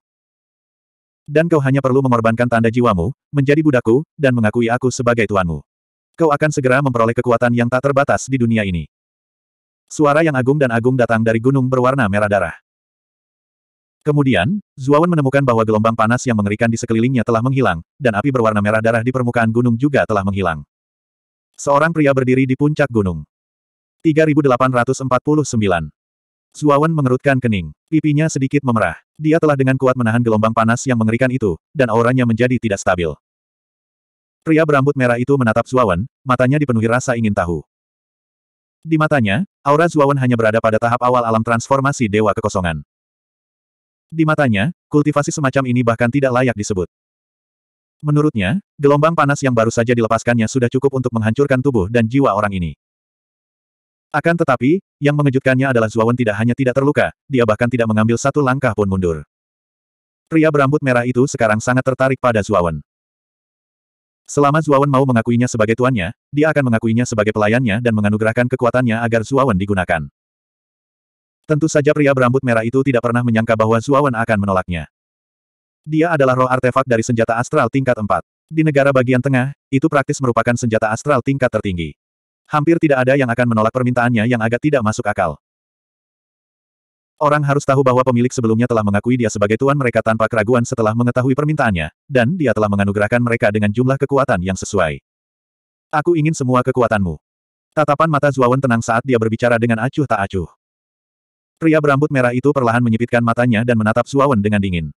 Dan kau hanya perlu mengorbankan tanda jiwamu, menjadi budakku, dan mengakui aku sebagai tuanmu. Kau akan segera memperoleh kekuatan yang tak terbatas di dunia ini. Suara yang agung dan agung datang dari gunung berwarna merah darah. Kemudian, Zuawan menemukan bahwa gelombang panas yang mengerikan di sekelilingnya telah menghilang, dan api berwarna merah darah di permukaan gunung juga telah menghilang. Seorang pria berdiri di puncak gunung. 3849 Zuawan mengerutkan kening. Pipinya sedikit memerah. Dia telah dengan kuat menahan gelombang panas yang mengerikan itu, dan auranya menjadi tidak stabil. Pria berambut merah itu menatap Zuawan, matanya dipenuhi rasa ingin tahu. Di matanya, aura Zuawan hanya berada pada tahap awal alam transformasi Dewa Kekosongan. Di matanya, kultivasi semacam ini bahkan tidak layak disebut. Menurutnya, gelombang panas yang baru saja dilepaskannya sudah cukup untuk menghancurkan tubuh dan jiwa orang ini. Akan tetapi, yang mengejutkannya adalah Zuawan tidak hanya tidak terluka, dia bahkan tidak mengambil satu langkah pun mundur. Pria berambut merah itu sekarang sangat tertarik pada Zuawan. Selama Zuawan mau mengakuinya sebagai tuannya, dia akan mengakuinya sebagai pelayannya dan menganugerahkan kekuatannya agar Zuawan digunakan. Tentu saja pria berambut merah itu tidak pernah menyangka bahwa Zuawan akan menolaknya. Dia adalah roh artefak dari senjata astral tingkat 4. Di negara bagian tengah, itu praktis merupakan senjata astral tingkat tertinggi. Hampir tidak ada yang akan menolak permintaannya yang agak tidak masuk akal. Orang harus tahu bahwa pemilik sebelumnya telah mengakui dia sebagai tuan mereka tanpa keraguan setelah mengetahui permintaannya, dan dia telah menganugerahkan mereka dengan jumlah kekuatan yang sesuai. Aku ingin semua kekuatanmu. Tatapan mata Zuawan tenang saat dia berbicara dengan acuh tak acuh. Pria berambut merah itu perlahan menyipitkan matanya dan menatap Zuawan dengan dingin.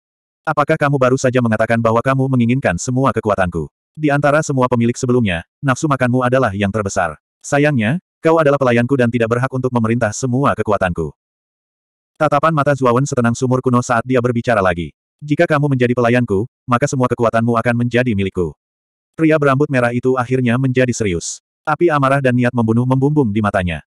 Apakah kamu baru saja mengatakan bahwa kamu menginginkan semua kekuatanku? Di antara semua pemilik sebelumnya, nafsu makanmu adalah yang terbesar. Sayangnya, kau adalah pelayanku dan tidak berhak untuk memerintah semua kekuatanku. Tatapan mata Zuawan setenang sumur kuno saat dia berbicara lagi. Jika kamu menjadi pelayanku, maka semua kekuatanmu akan menjadi milikku. Pria berambut merah itu akhirnya menjadi serius. Api amarah dan niat membunuh membumbung di matanya.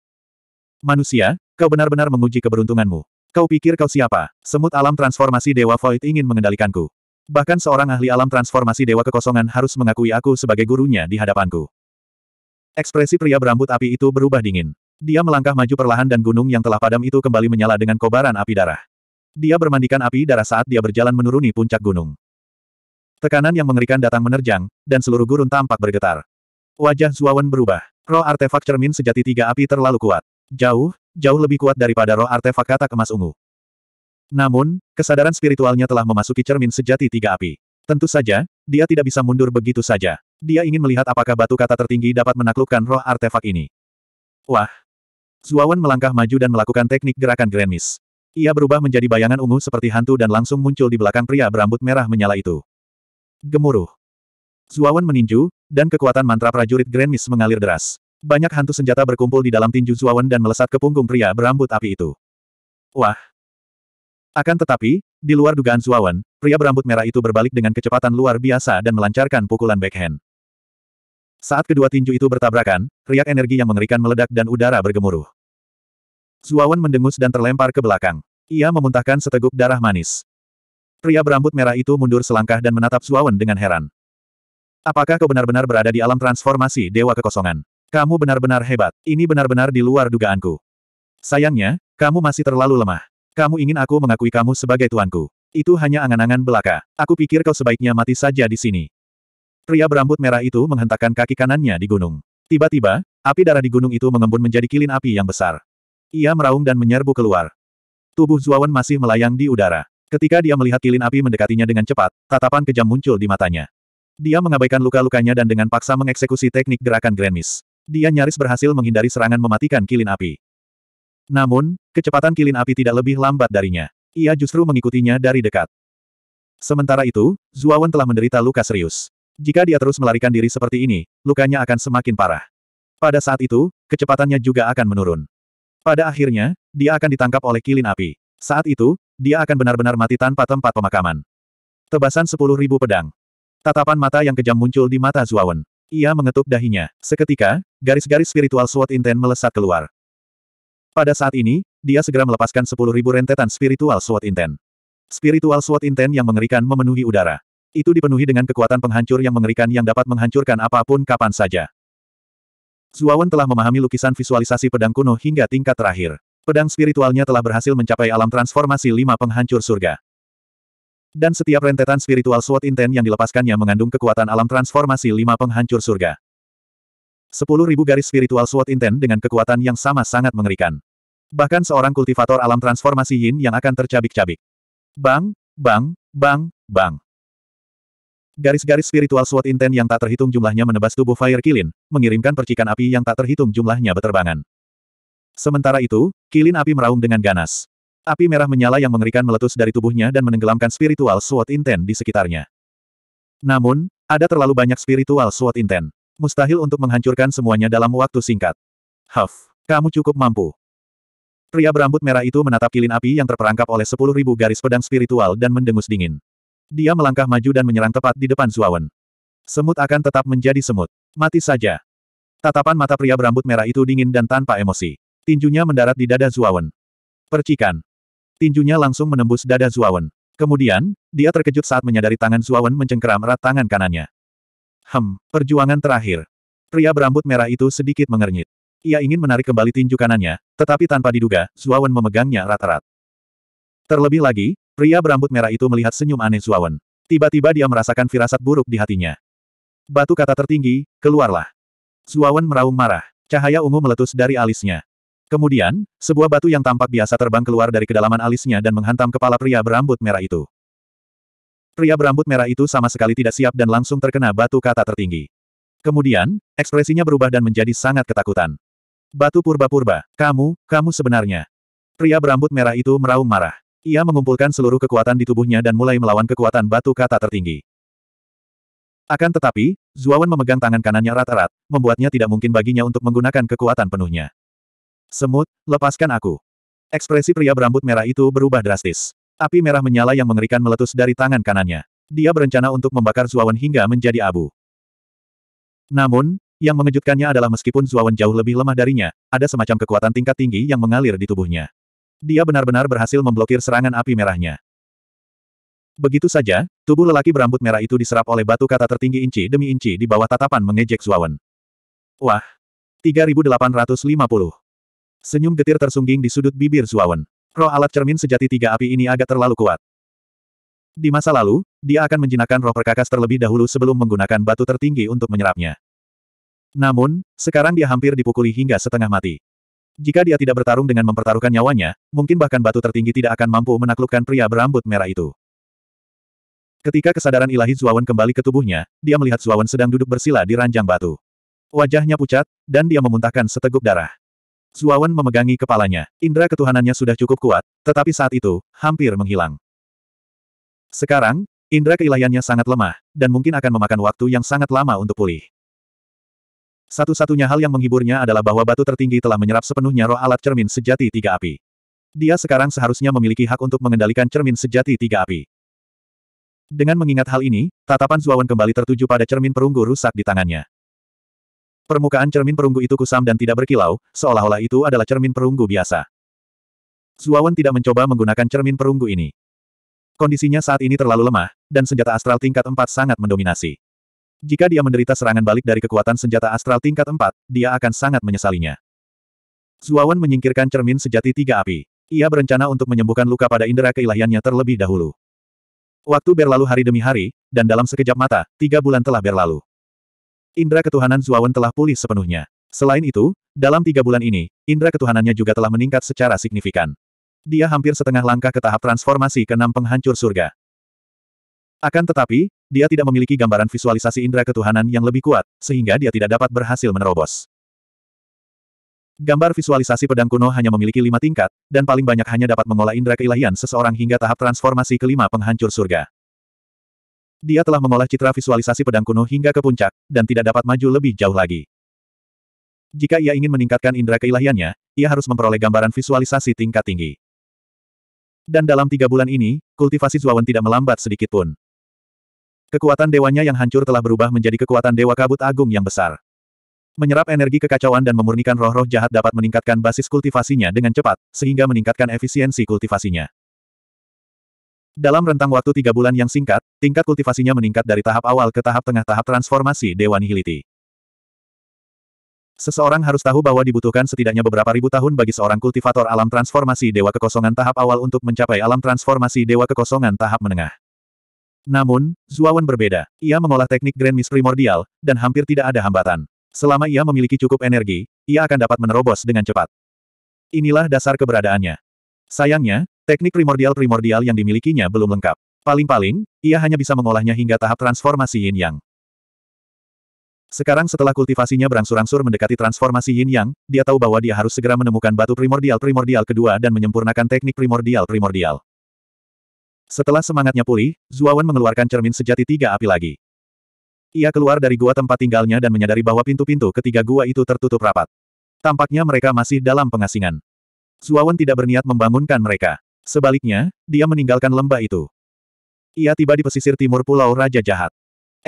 Manusia, kau benar-benar menguji keberuntunganmu. Kau pikir kau siapa? Semut alam transformasi Dewa Void ingin mengendalikanku. Bahkan seorang ahli alam transformasi Dewa Kekosongan harus mengakui aku sebagai gurunya di hadapanku. Ekspresi pria berambut api itu berubah dingin. Dia melangkah maju perlahan dan gunung yang telah padam itu kembali menyala dengan kobaran api darah. Dia bermandikan api darah saat dia berjalan menuruni puncak gunung. Tekanan yang mengerikan datang menerjang, dan seluruh gurun tampak bergetar. Wajah Zuawan berubah. Roh artefak cermin sejati tiga api terlalu kuat. Jauh, jauh lebih kuat daripada roh artefak kata kemas ungu. Namun, kesadaran spiritualnya telah memasuki cermin sejati tiga api. Tentu saja, dia tidak bisa mundur begitu saja. Dia ingin melihat apakah batu kata tertinggi dapat menaklukkan roh artefak ini. Wah! Zuawan melangkah maju dan melakukan teknik gerakan Grand Ia berubah menjadi bayangan ungu seperti hantu dan langsung muncul di belakang pria berambut merah menyala itu. Gemuruh. Zuawan meninju, dan kekuatan mantra prajurit Grand mengalir deras. Banyak hantu senjata berkumpul di dalam tinju Zuawan dan melesat ke punggung pria berambut api itu. Wah! Akan tetapi, di luar dugaan Zuawan, pria berambut merah itu berbalik dengan kecepatan luar biasa dan melancarkan pukulan backhand. Saat kedua tinju itu bertabrakan, riak energi yang mengerikan meledak dan udara bergemuruh. Zuawan mendengus dan terlempar ke belakang. Ia memuntahkan seteguk darah manis. Pria berambut merah itu mundur selangkah dan menatap Zuawan dengan heran. Apakah kau benar-benar berada di alam transformasi Dewa Kekosongan? Kamu benar-benar hebat. Ini benar-benar di luar dugaanku. Sayangnya, kamu masih terlalu lemah. Kamu ingin aku mengakui kamu sebagai tuanku. Itu hanya angan-angan belaka. Aku pikir kau sebaiknya mati saja di sini. Pria berambut merah itu menghentakkan kaki kanannya di gunung. Tiba-tiba, api darah di gunung itu mengembun menjadi kilin api yang besar. Ia meraung dan menyerbu keluar. Tubuh Zuawan masih melayang di udara. Ketika dia melihat kilin api mendekatinya dengan cepat, tatapan kejam muncul di matanya. Dia mengabaikan luka-lukanya dan dengan paksa mengeksekusi teknik gerakan Grand Miss. Dia nyaris berhasil menghindari serangan mematikan kilin api. Namun, kecepatan kilin api tidak lebih lambat darinya. Ia justru mengikutinya dari dekat. Sementara itu, Zuawan telah menderita luka serius. Jika dia terus melarikan diri seperti ini, lukanya akan semakin parah. Pada saat itu, kecepatannya juga akan menurun. Pada akhirnya, dia akan ditangkap oleh kilin api. Saat itu, dia akan benar-benar mati tanpa tempat pemakaman. Tebasan sepuluh ribu pedang. Tatapan mata yang kejam muncul di mata Zuawan. Ia mengetuk dahinya. Seketika, garis-garis spiritual sword intent melesat keluar. Pada saat ini, dia segera melepaskan sepuluh ribu rentetan spiritual sword intent. Spiritual sword intent yang mengerikan memenuhi udara. Itu dipenuhi dengan kekuatan penghancur yang mengerikan yang dapat menghancurkan apapun kapan saja. Zuawan telah memahami lukisan visualisasi pedang kuno hingga tingkat terakhir. Pedang spiritualnya telah berhasil mencapai alam transformasi lima penghancur surga. Dan setiap rentetan spiritual Sword inten yang dilepaskannya mengandung kekuatan alam transformasi lima penghancur surga. Sepuluh ribu garis spiritual Sword inten dengan kekuatan yang sama sangat mengerikan. Bahkan seorang kultivator alam transformasi yin yang akan tercabik-cabik. Bang, bang, bang, bang. Garis-garis spiritual SWOT intent yang tak terhitung jumlahnya menebas tubuh Fire Kilin, mengirimkan percikan api yang tak terhitung jumlahnya berterbangan. Sementara itu, Kilin api meraung dengan ganas. Api merah menyala yang mengerikan meletus dari tubuhnya dan menenggelamkan spiritual SWOT intent di sekitarnya. Namun, ada terlalu banyak spiritual SWOT intent. Mustahil untuk menghancurkan semuanya dalam waktu singkat. Huff, kamu cukup mampu. Pria berambut merah itu menatap kilin api yang terperangkap oleh sepuluh ribu garis pedang spiritual dan mendengus dingin. Dia melangkah maju dan menyerang tepat di depan Zuawan. Semut akan tetap menjadi semut. Mati saja. Tatapan mata pria berambut merah itu dingin dan tanpa emosi. Tinjunya mendarat di dada Zuawan. Percikan. Tinjunya langsung menembus dada Zuawan. Kemudian, dia terkejut saat menyadari tangan Zuawan mencengkeram erat tangan kanannya. Hem, perjuangan terakhir. Pria berambut merah itu sedikit mengernyit. Ia ingin menarik kembali tinju kanannya, tetapi tanpa diduga, Zuawan memegangnya erat-erat. Terlebih lagi, Pria berambut merah itu melihat senyum aneh Zuawan. Tiba-tiba dia merasakan firasat buruk di hatinya. Batu kata tertinggi, keluarlah. Zuawan meraung marah. Cahaya ungu meletus dari alisnya. Kemudian, sebuah batu yang tampak biasa terbang keluar dari kedalaman alisnya dan menghantam kepala pria berambut merah itu. Pria berambut merah itu sama sekali tidak siap dan langsung terkena batu kata tertinggi. Kemudian, ekspresinya berubah dan menjadi sangat ketakutan. Batu purba-purba, kamu, kamu sebenarnya. Pria berambut merah itu meraung marah. Ia mengumpulkan seluruh kekuatan di tubuhnya dan mulai melawan kekuatan batu kata tertinggi. Akan tetapi, Zuawan memegang tangan kanannya rata rat membuatnya tidak mungkin baginya untuk menggunakan kekuatan penuhnya. Semut, lepaskan aku. Ekspresi pria berambut merah itu berubah drastis. Api merah menyala yang mengerikan meletus dari tangan kanannya. Dia berencana untuk membakar Zuawan hingga menjadi abu. Namun, yang mengejutkannya adalah meskipun Zuawan jauh lebih lemah darinya, ada semacam kekuatan tingkat tinggi yang mengalir di tubuhnya. Dia benar-benar berhasil memblokir serangan api merahnya. Begitu saja, tubuh lelaki berambut merah itu diserap oleh batu kata tertinggi inci demi inci di bawah tatapan mengejek Zuawan. Wah! 3850. Senyum getir tersungging di sudut bibir Zuawan. Roh alat cermin sejati tiga api ini agak terlalu kuat. Di masa lalu, dia akan menjinakkan roh perkakas terlebih dahulu sebelum menggunakan batu tertinggi untuk menyerapnya. Namun, sekarang dia hampir dipukuli hingga setengah mati. Jika dia tidak bertarung dengan mempertaruhkan nyawanya, mungkin bahkan batu tertinggi tidak akan mampu menaklukkan pria berambut merah itu. Ketika kesadaran ilahi Zuawan kembali ke tubuhnya, dia melihat Zuawan sedang duduk bersila di ranjang batu. Wajahnya pucat, dan dia memuntahkan seteguk darah. Zuawan memegangi kepalanya. Indra ketuhanannya sudah cukup kuat, tetapi saat itu, hampir menghilang. Sekarang, indra keilahiannya sangat lemah, dan mungkin akan memakan waktu yang sangat lama untuk pulih. Satu-satunya hal yang menghiburnya adalah bahwa batu tertinggi telah menyerap sepenuhnya roh alat cermin sejati tiga api. Dia sekarang seharusnya memiliki hak untuk mengendalikan cermin sejati tiga api. Dengan mengingat hal ini, tatapan Zuawan kembali tertuju pada cermin perunggu rusak di tangannya. Permukaan cermin perunggu itu kusam dan tidak berkilau, seolah-olah itu adalah cermin perunggu biasa. Zuawan tidak mencoba menggunakan cermin perunggu ini. Kondisinya saat ini terlalu lemah, dan senjata astral tingkat 4 sangat mendominasi. Jika dia menderita serangan balik dari kekuatan senjata astral tingkat 4, dia akan sangat menyesalinya. Zuawan menyingkirkan cermin sejati tiga api. Ia berencana untuk menyembuhkan luka pada indera keilahiannya terlebih dahulu. Waktu berlalu hari demi hari, dan dalam sekejap mata, tiga bulan telah berlalu. Indra ketuhanan Zuawan telah pulih sepenuhnya. Selain itu, dalam tiga bulan ini, indra ketuhanannya juga telah meningkat secara signifikan. Dia hampir setengah langkah ke tahap transformasi ke keenam penghancur surga. Akan tetapi, dia tidak memiliki gambaran visualisasi indera ketuhanan yang lebih kuat, sehingga dia tidak dapat berhasil menerobos. Gambar visualisasi pedang kuno hanya memiliki lima tingkat, dan paling banyak hanya dapat mengolah indera keilahian seseorang hingga tahap transformasi kelima penghancur surga. Dia telah mengolah citra visualisasi pedang kuno hingga ke puncak, dan tidak dapat maju lebih jauh lagi. Jika ia ingin meningkatkan indera keilahiannya, ia harus memperoleh gambaran visualisasi tingkat tinggi. Dan dalam tiga bulan ini, kultivasi Zuawan tidak melambat sedikit pun. Kekuatan dewanya yang hancur telah berubah menjadi kekuatan dewa kabut agung yang besar. Menyerap energi kekacauan dan memurnikan roh-roh jahat dapat meningkatkan basis kultivasinya dengan cepat, sehingga meningkatkan efisiensi kultivasinya. Dalam rentang waktu tiga bulan yang singkat, tingkat kultivasinya meningkat dari tahap awal ke tahap tengah tahap transformasi Dewa nihiliti. Seseorang harus tahu bahwa dibutuhkan setidaknya beberapa ribu tahun bagi seorang kultivator alam transformasi Dewa Kekosongan tahap awal untuk mencapai alam transformasi Dewa Kekosongan tahap menengah. Namun, Zuawan berbeda. Ia mengolah teknik Grand Miss primordial, dan hampir tidak ada hambatan. Selama ia memiliki cukup energi, ia akan dapat menerobos dengan cepat. Inilah dasar keberadaannya. Sayangnya, teknik primordial-primordial yang dimilikinya belum lengkap. Paling-paling, ia hanya bisa mengolahnya hingga tahap transformasi yin yang. Sekarang setelah kultivasinya berangsur-angsur mendekati transformasi yin yang, dia tahu bahwa dia harus segera menemukan batu primordial-primordial kedua dan menyempurnakan teknik primordial-primordial. Setelah semangatnya pulih, Zuawan mengeluarkan cermin sejati tiga api lagi. Ia keluar dari gua tempat tinggalnya dan menyadari bahwa pintu-pintu ketiga gua itu tertutup rapat. Tampaknya mereka masih dalam pengasingan. Zuawan tidak berniat membangunkan mereka. Sebaliknya, dia meninggalkan lembah itu. Ia tiba di pesisir timur Pulau Raja Jahat.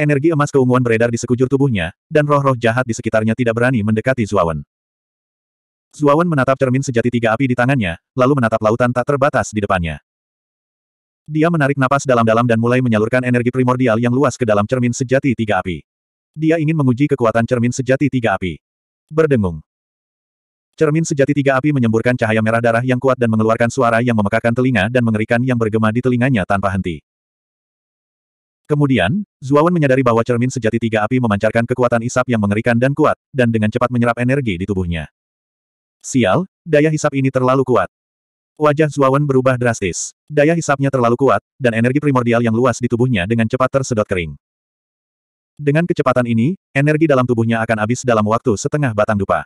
Energi emas keunguan beredar di sekujur tubuhnya, dan roh-roh jahat di sekitarnya tidak berani mendekati Zuawan. Zuawan menatap cermin sejati tiga api di tangannya, lalu menatap lautan tak terbatas di depannya. Dia menarik napas dalam-dalam dan mulai menyalurkan energi primordial yang luas ke dalam cermin sejati tiga api. Dia ingin menguji kekuatan cermin sejati tiga api. Berdengung. Cermin sejati tiga api menyemburkan cahaya merah darah yang kuat dan mengeluarkan suara yang memekakan telinga dan mengerikan yang bergema di telinganya tanpa henti. Kemudian, Zuawan menyadari bahwa cermin sejati tiga api memancarkan kekuatan isap yang mengerikan dan kuat, dan dengan cepat menyerap energi di tubuhnya. Sial, daya hisap ini terlalu kuat. Wajah Zuawan berubah drastis. Daya hisapnya terlalu kuat, dan energi primordial yang luas di tubuhnya dengan cepat tersedot kering. Dengan kecepatan ini, energi dalam tubuhnya akan habis dalam waktu setengah batang dupa.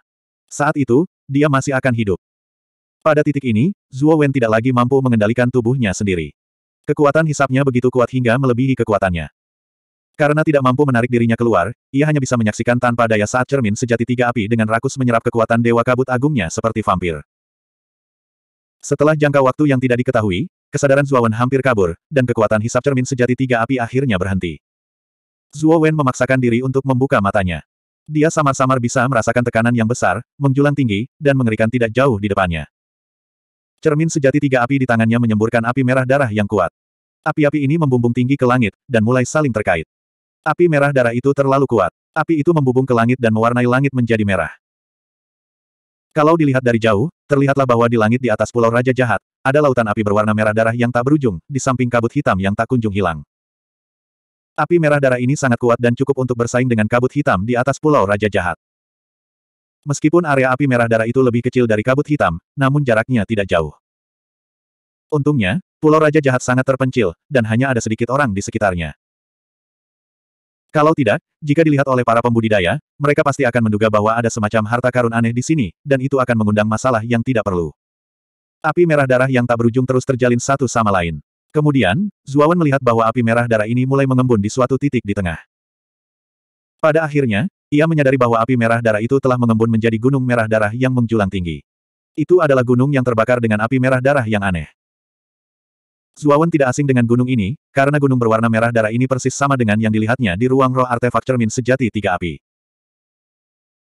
Saat itu, dia masih akan hidup. Pada titik ini, Zuo tidak lagi mampu mengendalikan tubuhnya sendiri. Kekuatan hisapnya begitu kuat hingga melebihi kekuatannya. Karena tidak mampu menarik dirinya keluar, ia hanya bisa menyaksikan tanpa daya saat cermin sejati tiga api dengan rakus menyerap kekuatan Dewa Kabut Agungnya seperti vampir. Setelah jangka waktu yang tidak diketahui, kesadaran Wen hampir kabur, dan kekuatan hisap cermin sejati tiga api akhirnya berhenti. Wen memaksakan diri untuk membuka matanya. Dia samar-samar bisa merasakan tekanan yang besar, menjulang tinggi, dan mengerikan tidak jauh di depannya. Cermin sejati tiga api di tangannya menyemburkan api merah darah yang kuat. Api-api ini membumbung tinggi ke langit, dan mulai saling terkait. Api merah darah itu terlalu kuat. Api itu membumbung ke langit dan mewarnai langit menjadi merah. Kalau dilihat dari jauh, terlihatlah bahwa di langit di atas pulau Raja Jahat, ada lautan api berwarna merah darah yang tak berujung, di samping kabut hitam yang tak kunjung hilang. Api merah darah ini sangat kuat dan cukup untuk bersaing dengan kabut hitam di atas pulau Raja Jahat. Meskipun area api merah darah itu lebih kecil dari kabut hitam, namun jaraknya tidak jauh. Untungnya, pulau Raja Jahat sangat terpencil, dan hanya ada sedikit orang di sekitarnya. Kalau tidak, jika dilihat oleh para pembudidaya, mereka pasti akan menduga bahwa ada semacam harta karun aneh di sini, dan itu akan mengundang masalah yang tidak perlu. Api merah darah yang tak berujung terus terjalin satu sama lain. Kemudian, Zuawan melihat bahwa api merah darah ini mulai mengembun di suatu titik di tengah. Pada akhirnya, ia menyadari bahwa api merah darah itu telah mengembun menjadi gunung merah darah yang menjulang tinggi. Itu adalah gunung yang terbakar dengan api merah darah yang aneh. Zuawan tidak asing dengan gunung ini, karena gunung berwarna merah darah ini persis sama dengan yang dilihatnya di ruang roh artefak cermin sejati tiga api.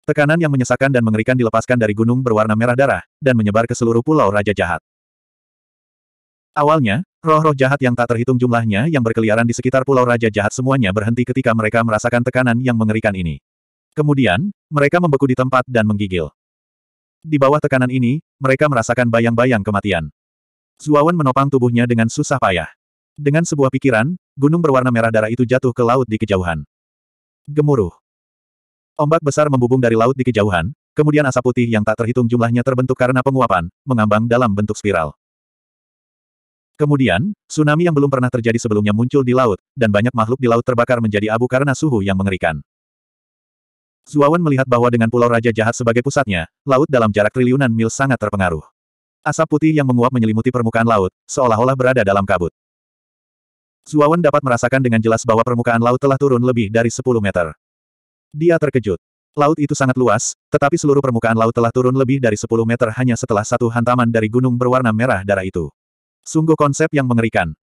Tekanan yang menyesakan dan mengerikan dilepaskan dari gunung berwarna merah darah, dan menyebar ke seluruh pulau Raja Jahat. Awalnya, roh-roh jahat yang tak terhitung jumlahnya yang berkeliaran di sekitar pulau Raja Jahat semuanya berhenti ketika mereka merasakan tekanan yang mengerikan ini. Kemudian, mereka membeku di tempat dan menggigil. Di bawah tekanan ini, mereka merasakan bayang-bayang kematian. Zuawan menopang tubuhnya dengan susah payah. Dengan sebuah pikiran, gunung berwarna merah darah itu jatuh ke laut di kejauhan. Gemuruh. Ombak besar membubung dari laut di kejauhan, kemudian asap putih yang tak terhitung jumlahnya terbentuk karena penguapan, mengambang dalam bentuk spiral. Kemudian, tsunami yang belum pernah terjadi sebelumnya muncul di laut, dan banyak makhluk di laut terbakar menjadi abu karena suhu yang mengerikan. Zuawan melihat bahwa dengan Pulau Raja Jahat sebagai pusatnya, laut dalam jarak triliunan mil sangat terpengaruh. Asap putih yang menguap menyelimuti permukaan laut, seolah-olah berada dalam kabut. Zuawan dapat merasakan dengan jelas bahwa permukaan laut telah turun lebih dari 10 meter. Dia terkejut. Laut itu sangat luas, tetapi seluruh permukaan laut telah turun lebih dari 10 meter hanya setelah satu hantaman dari gunung berwarna merah darah itu. Sungguh konsep yang mengerikan.